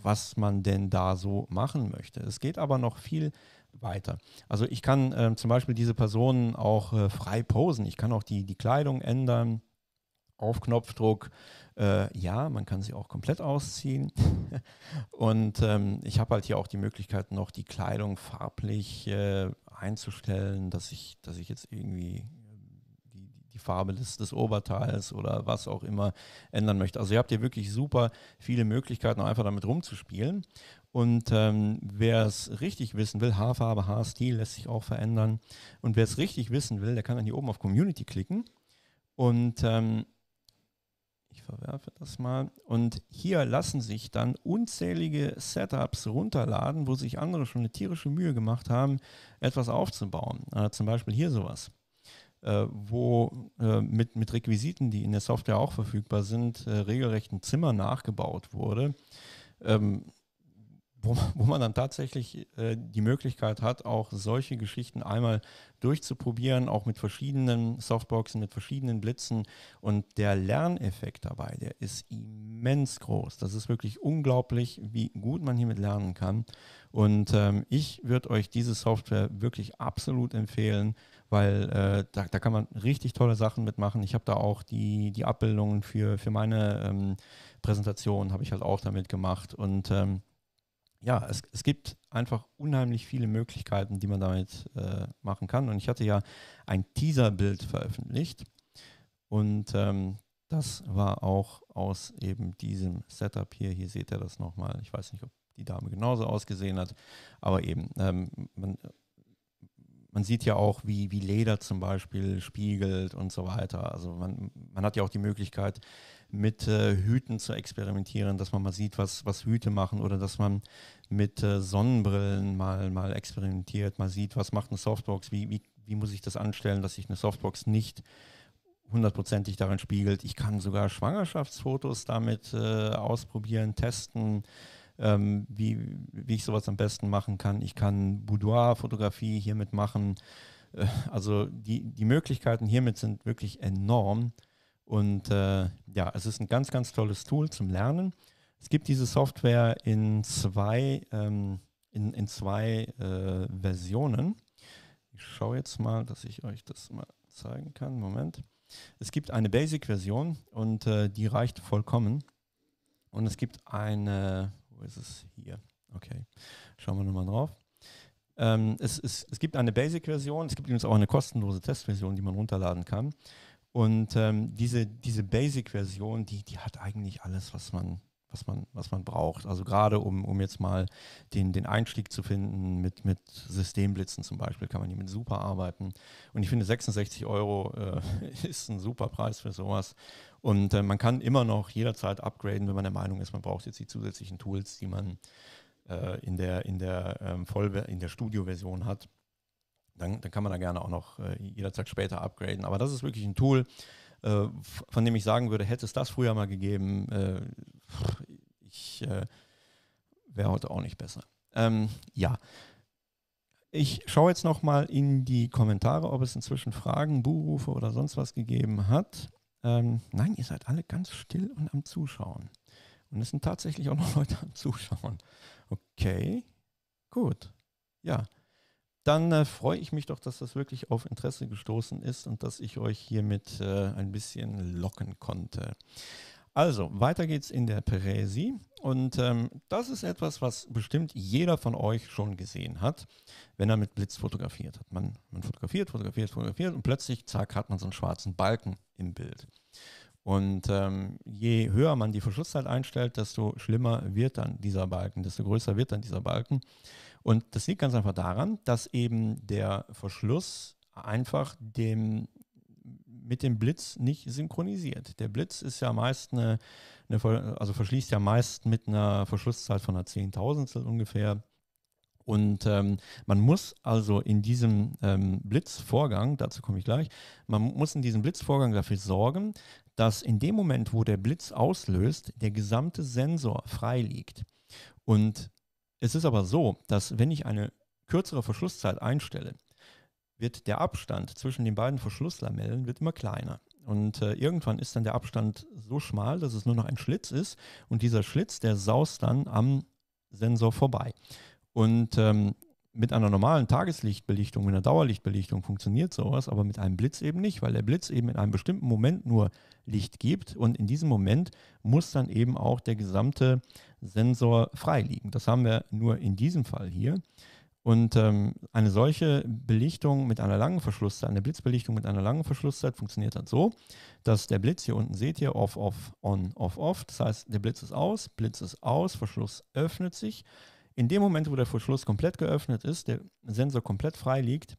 was man denn da so machen möchte. Es geht aber noch viel weiter. Also ich kann äh, zum Beispiel diese Personen auch äh, frei posen. Ich kann auch die, die Kleidung ändern auf Knopfdruck. Äh, ja, man kann sie auch komplett ausziehen. und ähm, ich habe halt hier auch die Möglichkeit, noch die Kleidung farblich äh, einzustellen, dass ich, dass ich jetzt irgendwie äh, die, die Farbe des, des Oberteils oder was auch immer ändern möchte. Also ihr habt hier wirklich super viele Möglichkeiten, einfach damit rumzuspielen. Und ähm, wer es richtig wissen will, Haarfarbe, Haarstil lässt sich auch verändern. Und wer es richtig wissen will, der kann dann hier oben auf Community klicken. Und ähm, ich verwerfe das mal. Und hier lassen sich dann unzählige Setups runterladen, wo sich andere schon eine tierische Mühe gemacht haben, etwas aufzubauen. Äh, zum Beispiel hier sowas. Äh, wo äh, mit, mit Requisiten, die in der Software auch verfügbar sind, äh, regelrecht ein Zimmer nachgebaut wurde. Ähm, wo, wo man dann tatsächlich äh, die Möglichkeit hat, auch solche Geschichten einmal durchzuprobieren, auch mit verschiedenen Softboxen, mit verschiedenen Blitzen. Und der Lerneffekt dabei, der ist immens groß. Das ist wirklich unglaublich, wie gut man hiermit lernen kann. Und ähm, ich würde euch diese Software wirklich absolut empfehlen, weil äh, da, da, kann man richtig tolle Sachen mitmachen. Ich habe da auch die, die Abbildungen für, für meine ähm, Präsentation, habe ich halt auch damit gemacht. Und ähm, ja, es, es gibt einfach unheimlich viele Möglichkeiten, die man damit äh, machen kann. Und ich hatte ja ein Teaser-Bild veröffentlicht und ähm, das war auch aus eben diesem Setup hier. Hier seht ihr das nochmal. Ich weiß nicht, ob die Dame genauso ausgesehen hat, aber eben, ähm, man man sieht ja auch, wie, wie Leder zum Beispiel spiegelt und so weiter. Also man, man hat ja auch die Möglichkeit, mit äh, Hüten zu experimentieren, dass man mal sieht, was, was Hüte machen oder dass man mit äh, Sonnenbrillen mal, mal experimentiert, mal sieht, was macht eine Softbox, wie, wie, wie muss ich das anstellen, dass sich eine Softbox nicht hundertprozentig darin spiegelt. Ich kann sogar Schwangerschaftsfotos damit äh, ausprobieren, testen ähm, wie, wie ich sowas am besten machen kann. Ich kann Boudoir-Fotografie hiermit machen. Äh, also die, die Möglichkeiten hiermit sind wirklich enorm. Und äh, ja, es ist ein ganz, ganz tolles Tool zum Lernen. Es gibt diese Software in zwei, ähm, in, in zwei äh, Versionen. Ich schaue jetzt mal, dass ich euch das mal zeigen kann. Moment. Es gibt eine Basic-Version und äh, die reicht vollkommen. Und es gibt eine wo ist es? Hier. Okay. Schauen wir nochmal drauf. Ähm, es, es, es gibt eine Basic-Version, es gibt übrigens auch eine kostenlose Testversion, die man runterladen kann. Und ähm, diese, diese Basic-Version, die, die hat eigentlich alles, was man, was man, was man braucht. Also gerade um, um jetzt mal den, den Einstieg zu finden mit, mit Systemblitzen zum Beispiel, kann man hier mit super arbeiten. Und ich finde 66 Euro äh, ist ein super Preis für sowas. Und äh, man kann immer noch jederzeit upgraden, wenn man der Meinung ist, man braucht jetzt die zusätzlichen Tools, die man äh, in der, in der, ähm, der Studio-Version hat. Dann, dann, kann man da gerne auch noch äh, jederzeit später upgraden. Aber das ist wirklich ein Tool, äh, von dem ich sagen würde, hätte es das früher mal gegeben, äh, ich äh, wäre heute auch nicht besser. Ähm, ja. Ich schaue jetzt nochmal in die Kommentare, ob es inzwischen Fragen, Buhrufe oder sonst was gegeben hat. Ähm, nein, ihr seid alle ganz still und am Zuschauen. Und es sind tatsächlich auch noch Leute am Zuschauen. Okay, gut. Ja, dann äh, freue ich mich doch, dass das wirklich auf Interesse gestoßen ist und dass ich euch hiermit äh, ein bisschen locken konnte. Also, weiter geht's in der Präsi. Und ähm, das ist etwas, was bestimmt jeder von euch schon gesehen hat, wenn er mit Blitz fotografiert hat. Man, man fotografiert, fotografiert, fotografiert und plötzlich, zack, hat man so einen schwarzen Balken im Bild. Und ähm, je höher man die Verschlusszeit halt einstellt, desto schlimmer wird dann dieser Balken, desto größer wird dann dieser Balken. Und das liegt ganz einfach daran, dass eben der Verschluss einfach dem mit dem Blitz nicht synchronisiert. Der Blitz ist ja meist eine, eine also verschließt ja meist mit einer Verschlusszeit von einer Zehntausendstel ungefähr. Und ähm, man muss also in diesem ähm, Blitzvorgang, dazu komme ich gleich, man muss in diesem Blitzvorgang dafür sorgen, dass in dem Moment, wo der Blitz auslöst, der gesamte Sensor frei liegt. Und es ist aber so, dass wenn ich eine kürzere Verschlusszeit einstelle, wird der Abstand zwischen den beiden Verschlusslamellen wird immer kleiner. Und äh, irgendwann ist dann der Abstand so schmal, dass es nur noch ein Schlitz ist. Und dieser Schlitz, der saust dann am Sensor vorbei. Und ähm, mit einer normalen Tageslichtbelichtung, mit einer Dauerlichtbelichtung funktioniert sowas, aber mit einem Blitz eben nicht, weil der Blitz eben in einem bestimmten Moment nur Licht gibt und in diesem Moment muss dann eben auch der gesamte Sensor freiliegen. Das haben wir nur in diesem Fall hier. Und ähm, eine solche Belichtung mit einer langen Verschlusszeit, eine Blitzbelichtung mit einer langen Verschlusszeit funktioniert dann so, dass der Blitz hier unten seht ihr off, off, on, off, off. Das heißt, der Blitz ist aus, Blitz ist aus, Verschluss öffnet sich. In dem Moment, wo der Verschluss komplett geöffnet ist, der Sensor komplett frei liegt,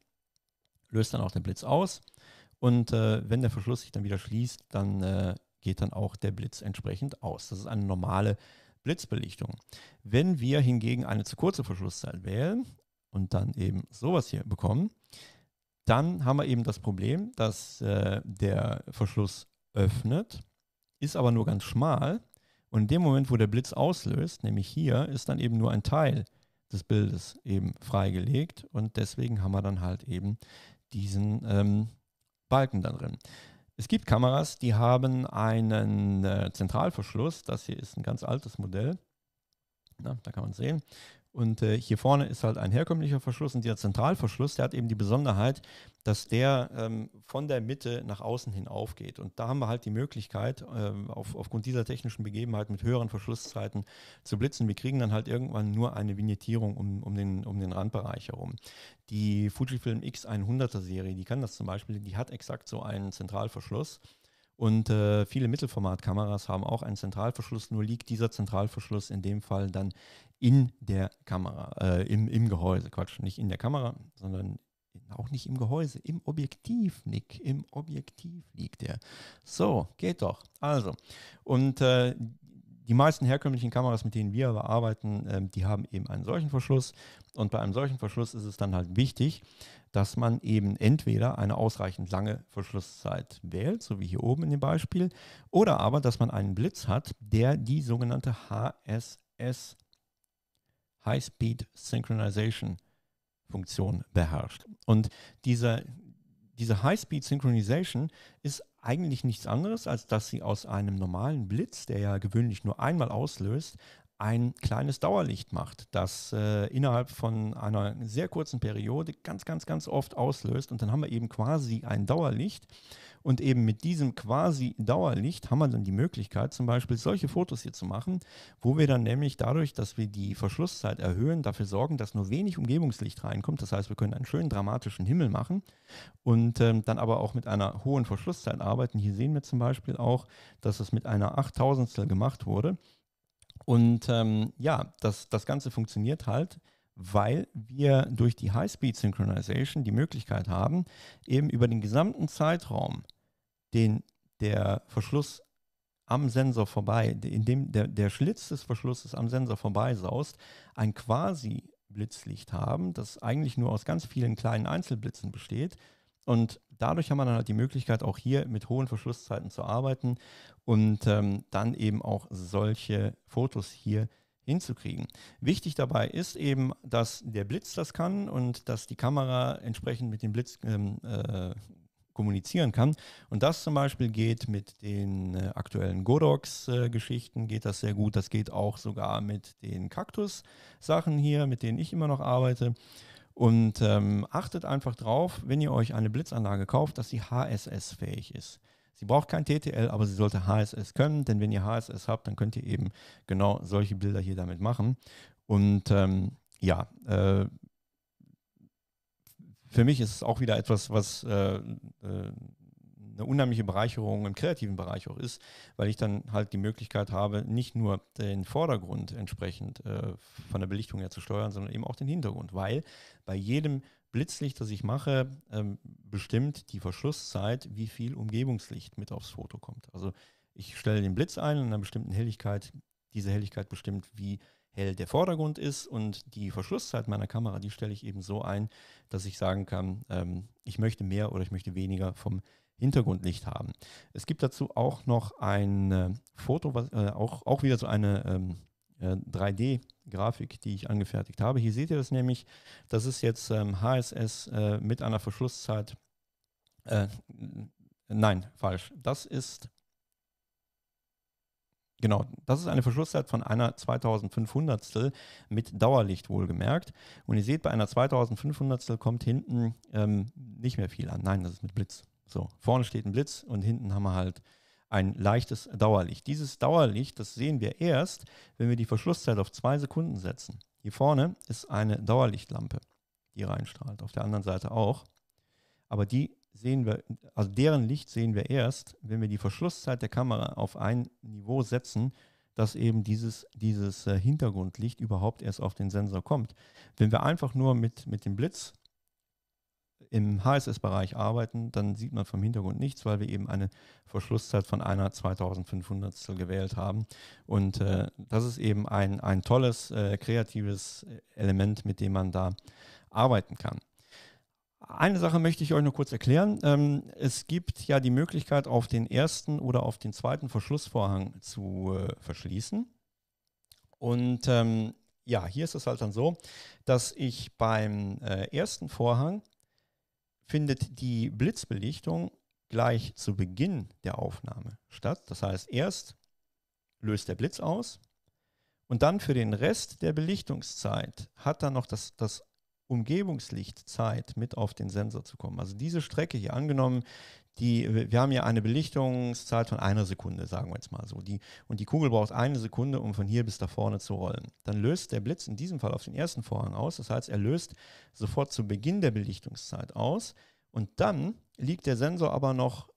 löst dann auch der Blitz aus. Und äh, wenn der Verschluss sich dann wieder schließt, dann äh, geht dann auch der Blitz entsprechend aus. Das ist eine normale Blitzbelichtung. Wenn wir hingegen eine zu kurze Verschlusszeit wählen, und dann eben sowas hier bekommen, dann haben wir eben das Problem, dass äh, der Verschluss öffnet, ist aber nur ganz schmal. Und in dem Moment, wo der Blitz auslöst, nämlich hier, ist dann eben nur ein Teil des Bildes eben freigelegt. Und deswegen haben wir dann halt eben diesen ähm, Balken da drin. Es gibt Kameras, die haben einen äh, Zentralverschluss. Das hier ist ein ganz altes Modell. Na, da kann man sehen. Und äh, hier vorne ist halt ein herkömmlicher Verschluss und der Zentralverschluss, der hat eben die Besonderheit, dass der ähm, von der Mitte nach außen hin aufgeht. Und da haben wir halt die Möglichkeit, ähm, auf, aufgrund dieser technischen Begebenheit mit höheren Verschlusszeiten zu blitzen. Wir kriegen dann halt irgendwann nur eine Vignettierung um, um, den, um den Randbereich herum. Die Fujifilm X100er Serie, die kann das zum Beispiel, die hat exakt so einen Zentralverschluss. Und äh, viele Mittelformatkameras haben auch einen Zentralverschluss, nur liegt dieser Zentralverschluss in dem Fall dann in der Kamera, äh, im, im Gehäuse, Quatsch, nicht in der Kamera, sondern auch nicht im Gehäuse, im Objektiv, Nick, im Objektiv liegt er. So, geht doch. Also, und äh, die meisten herkömmlichen Kameras, mit denen wir aber arbeiten, äh, die haben eben einen solchen Verschluss. Und bei einem solchen Verschluss ist es dann halt wichtig, dass man eben entweder eine ausreichend lange Verschlusszeit wählt, so wie hier oben in dem Beispiel, oder aber, dass man einen Blitz hat, der die sogenannte HSS High-Speed Synchronization Funktion beherrscht. Und diese, diese High-Speed Synchronization ist eigentlich nichts anderes, als dass sie aus einem normalen Blitz, der ja gewöhnlich nur einmal auslöst, ein kleines Dauerlicht macht, das äh, innerhalb von einer sehr kurzen Periode ganz, ganz, ganz oft auslöst. Und dann haben wir eben quasi ein Dauerlicht, und eben mit diesem quasi Dauerlicht haben wir dann die Möglichkeit, zum Beispiel solche Fotos hier zu machen, wo wir dann nämlich dadurch, dass wir die Verschlusszeit erhöhen, dafür sorgen, dass nur wenig Umgebungslicht reinkommt. Das heißt, wir können einen schönen dramatischen Himmel machen und ähm, dann aber auch mit einer hohen Verschlusszeit arbeiten. Hier sehen wir zum Beispiel auch, dass es mit einer 8000stel gemacht wurde. Und ähm, ja, das, das Ganze funktioniert halt weil wir durch die High-Speed Synchronization die Möglichkeit haben, eben über den gesamten Zeitraum, den der Verschluss am Sensor vorbei, in dem der, der Schlitz des Verschlusses am Sensor vorbei saust, ein quasi Blitzlicht haben, das eigentlich nur aus ganz vielen kleinen Einzelblitzen besteht. Und dadurch haben wir dann halt die Möglichkeit, auch hier mit hohen Verschlusszeiten zu arbeiten und ähm, dann eben auch solche Fotos hier hinzukriegen. Wichtig dabei ist eben, dass der Blitz das kann und dass die Kamera entsprechend mit dem Blitz ähm, äh, kommunizieren kann. Und das zum Beispiel geht mit den äh, aktuellen Godox-Geschichten, äh, geht das sehr gut. Das geht auch sogar mit den Kaktus-Sachen hier, mit denen ich immer noch arbeite. Und ähm, achtet einfach drauf, wenn ihr euch eine Blitzanlage kauft, dass sie HSS-fähig ist. Sie braucht kein TTL, aber sie sollte HSS können, denn wenn ihr HSS habt, dann könnt ihr eben genau solche Bilder hier damit machen. Und ähm, ja, äh, für mich ist es auch wieder etwas, was äh, äh, eine unheimliche Bereicherung im kreativen Bereich auch ist, weil ich dann halt die Möglichkeit habe, nicht nur den Vordergrund entsprechend äh, von der Belichtung her zu steuern, sondern eben auch den Hintergrund, weil bei jedem Blitzlicht, das ich mache, ähm, bestimmt die Verschlusszeit, wie viel Umgebungslicht mit aufs Foto kommt. Also ich stelle den Blitz ein in einer bestimmten Helligkeit. Diese Helligkeit bestimmt, wie hell der Vordergrund ist und die Verschlusszeit meiner Kamera, die stelle ich eben so ein, dass ich sagen kann, ähm, ich möchte mehr oder ich möchte weniger vom Hintergrundlicht haben. Es gibt dazu auch noch ein äh, Foto, was, äh, auch, auch wieder so eine ähm, äh, 3D-Grafik, die ich angefertigt habe. Hier seht ihr das nämlich. Das ist jetzt ähm, HSS äh, mit einer Verschlusszeit. Äh, nein, falsch. Das ist Genau, das ist eine Verschlusszeit von einer 2500 mit Dauerlicht wohlgemerkt. Und ihr seht, bei einer 2500 kommt hinten ähm, nicht mehr viel an. Nein, das ist mit Blitz. So, vorne steht ein Blitz und hinten haben wir halt ein leichtes Dauerlicht. Dieses Dauerlicht, das sehen wir erst, wenn wir die Verschlusszeit auf zwei Sekunden setzen. Hier vorne ist eine Dauerlichtlampe, die reinstrahlt, auf der anderen Seite auch. Aber die sehen wir, also deren Licht sehen wir erst, wenn wir die Verschlusszeit der Kamera auf ein Niveau setzen, dass eben dieses, dieses äh, Hintergrundlicht überhaupt erst auf den Sensor kommt. Wenn wir einfach nur mit, mit dem Blitz im HSS-Bereich arbeiten, dann sieht man vom Hintergrund nichts, weil wir eben eine Verschlusszeit von einer 2500 gewählt haben. Und äh, das ist eben ein, ein tolles, äh, kreatives äh, Element, mit dem man da arbeiten kann. Eine Sache möchte ich euch noch kurz erklären. Ähm, es gibt ja die Möglichkeit, auf den ersten oder auf den zweiten Verschlussvorhang zu äh, verschließen. Und ähm, ja, hier ist es halt dann so, dass ich beim äh, ersten Vorhang findet die Blitzbelichtung gleich zu Beginn der Aufnahme statt. Das heißt, erst löst der Blitz aus und dann für den Rest der Belichtungszeit hat dann noch das, das Umgebungslicht Zeit, mit auf den Sensor zu kommen. Also diese Strecke hier angenommen, die, wir haben ja eine Belichtungszeit von einer Sekunde, sagen wir jetzt mal so. Die, und die Kugel braucht eine Sekunde, um von hier bis da vorne zu rollen. Dann löst der Blitz in diesem Fall auf den ersten Vorhang aus. Das heißt, er löst sofort zu Beginn der Belichtungszeit aus. Und dann liegt der Sensor aber noch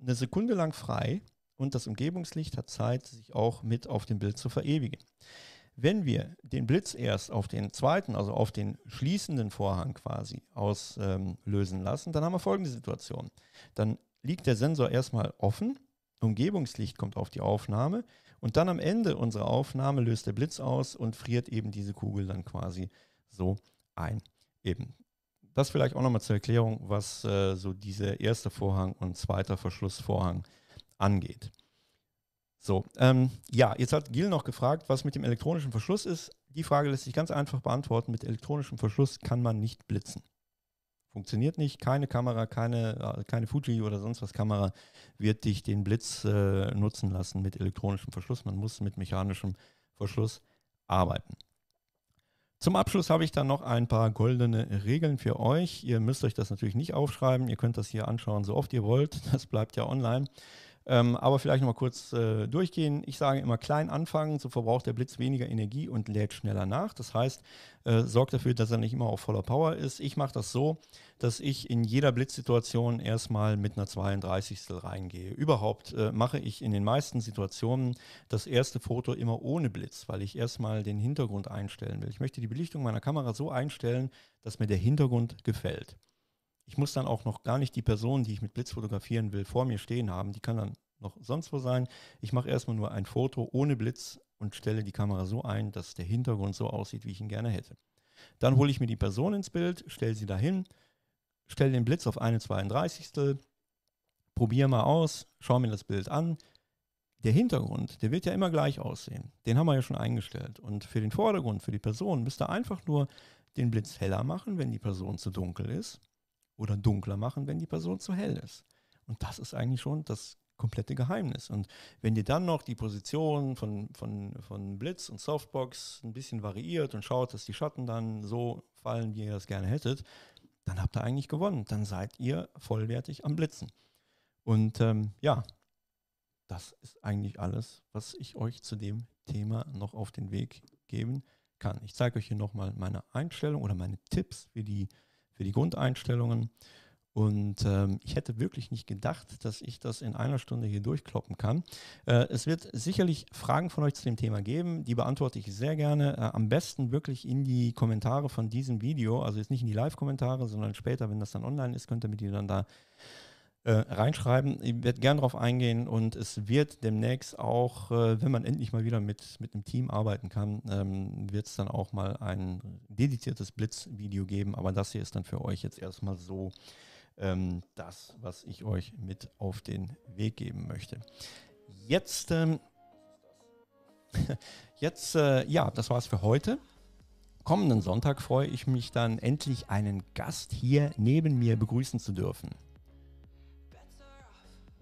eine Sekunde lang frei und das Umgebungslicht hat Zeit, sich auch mit auf dem Bild zu verewigen. Wenn wir den Blitz erst auf den zweiten, also auf den schließenden Vorhang quasi auslösen ähm, lassen, dann haben wir folgende Situation. Dann liegt der Sensor erstmal offen, Umgebungslicht kommt auf die Aufnahme und dann am Ende unserer Aufnahme löst der Blitz aus und friert eben diese Kugel dann quasi so ein. Eben. Das vielleicht auch nochmal zur Erklärung, was äh, so dieser erste Vorhang und zweiter Verschlussvorhang angeht. So, ähm, ja, jetzt hat Gil noch gefragt, was mit dem elektronischen Verschluss ist. Die Frage lässt sich ganz einfach beantworten. Mit elektronischem Verschluss kann man nicht blitzen. Funktioniert nicht. Keine Kamera, keine, äh, keine Fuji oder sonst was Kamera wird dich den Blitz äh, nutzen lassen mit elektronischem Verschluss. Man muss mit mechanischem Verschluss arbeiten. Zum Abschluss habe ich dann noch ein paar goldene Regeln für euch. Ihr müsst euch das natürlich nicht aufschreiben. Ihr könnt das hier anschauen, so oft ihr wollt. Das bleibt ja online. Ähm, aber vielleicht nochmal kurz äh, durchgehen. Ich sage immer klein anfangen, so verbraucht der Blitz weniger Energie und lädt schneller nach. Das heißt, äh, sorgt dafür, dass er nicht immer auf voller Power ist. Ich mache das so, dass ich in jeder Blitzsituation erstmal mit einer 32. reingehe. Überhaupt äh, mache ich in den meisten Situationen das erste Foto immer ohne Blitz, weil ich erstmal den Hintergrund einstellen will. Ich möchte die Belichtung meiner Kamera so einstellen, dass mir der Hintergrund gefällt. Ich muss dann auch noch gar nicht die Person, die ich mit Blitz fotografieren will, vor mir stehen haben. Die kann dann noch sonst wo sein. Ich mache erstmal nur ein Foto ohne Blitz und stelle die Kamera so ein, dass der Hintergrund so aussieht, wie ich ihn gerne hätte. Dann hole ich mir die Person ins Bild, stelle sie dahin, stelle den Blitz auf eine 32. Probiere mal aus, schaue mir das Bild an. Der Hintergrund, der wird ja immer gleich aussehen. Den haben wir ja schon eingestellt. Und für den Vordergrund, für die Person, müsst ihr einfach nur den Blitz heller machen, wenn die Person zu dunkel ist oder dunkler machen, wenn die Person zu hell ist. Und das ist eigentlich schon das komplette Geheimnis. Und wenn ihr dann noch die Position von, von, von Blitz und Softbox ein bisschen variiert und schaut, dass die Schatten dann so fallen, wie ihr das gerne hättet, dann habt ihr eigentlich gewonnen. Dann seid ihr vollwertig am Blitzen. Und ähm, ja, das ist eigentlich alles, was ich euch zu dem Thema noch auf den Weg geben kann. Ich zeige euch hier nochmal meine Einstellung oder meine Tipps für die für die Grundeinstellungen. Und ähm, ich hätte wirklich nicht gedacht, dass ich das in einer Stunde hier durchkloppen kann. Äh, es wird sicherlich Fragen von euch zu dem Thema geben. Die beantworte ich sehr gerne. Äh, am besten wirklich in die Kommentare von diesem Video. Also jetzt nicht in die Live-Kommentare, sondern später, wenn das dann online ist, könnt ihr mir die dann da äh, reinschreiben. Ich werde gern darauf eingehen und es wird demnächst auch, äh, wenn man endlich mal wieder mit, mit einem Team arbeiten kann, ähm, wird es dann auch mal ein dediziertes Blitzvideo geben. Aber das hier ist dann für euch jetzt erstmal so ähm, das, was ich euch mit auf den Weg geben möchte. Jetzt, ähm, jetzt äh, ja, das war's für heute kommenden Sonntag freue ich mich dann endlich einen Gast hier neben mir begrüßen zu dürfen.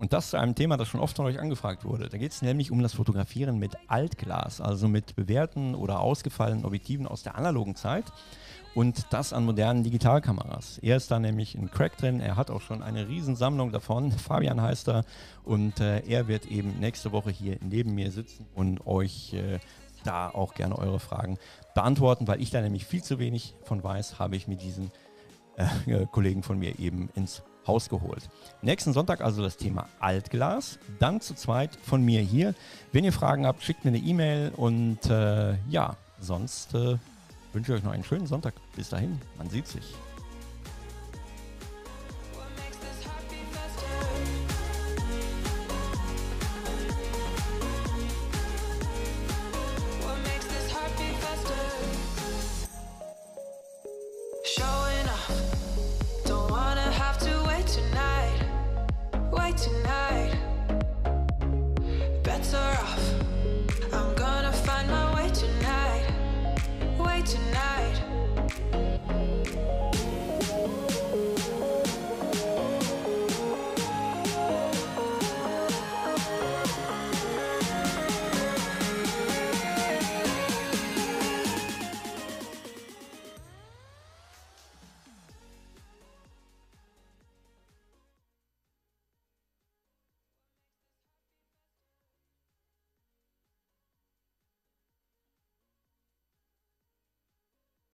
Und das zu einem Thema, das schon oft von euch angefragt wurde. Da geht es nämlich um das Fotografieren mit Altglas, also mit bewährten oder ausgefallenen Objektiven aus der analogen Zeit und das an modernen Digitalkameras. Er ist da nämlich in Crack drin, er hat auch schon eine Riesensammlung davon, Fabian heißt er und äh, er wird eben nächste Woche hier neben mir sitzen und euch äh, da auch gerne eure Fragen beantworten, weil ich da nämlich viel zu wenig von weiß, habe ich mit diesen äh, Kollegen von mir eben ins rausgeholt. Nächsten Sonntag also das Thema Altglas. Dann zu zweit von mir hier. Wenn ihr Fragen habt, schickt mir eine E-Mail und äh, ja, sonst äh, wünsche ich euch noch einen schönen Sonntag. Bis dahin, man sieht sich.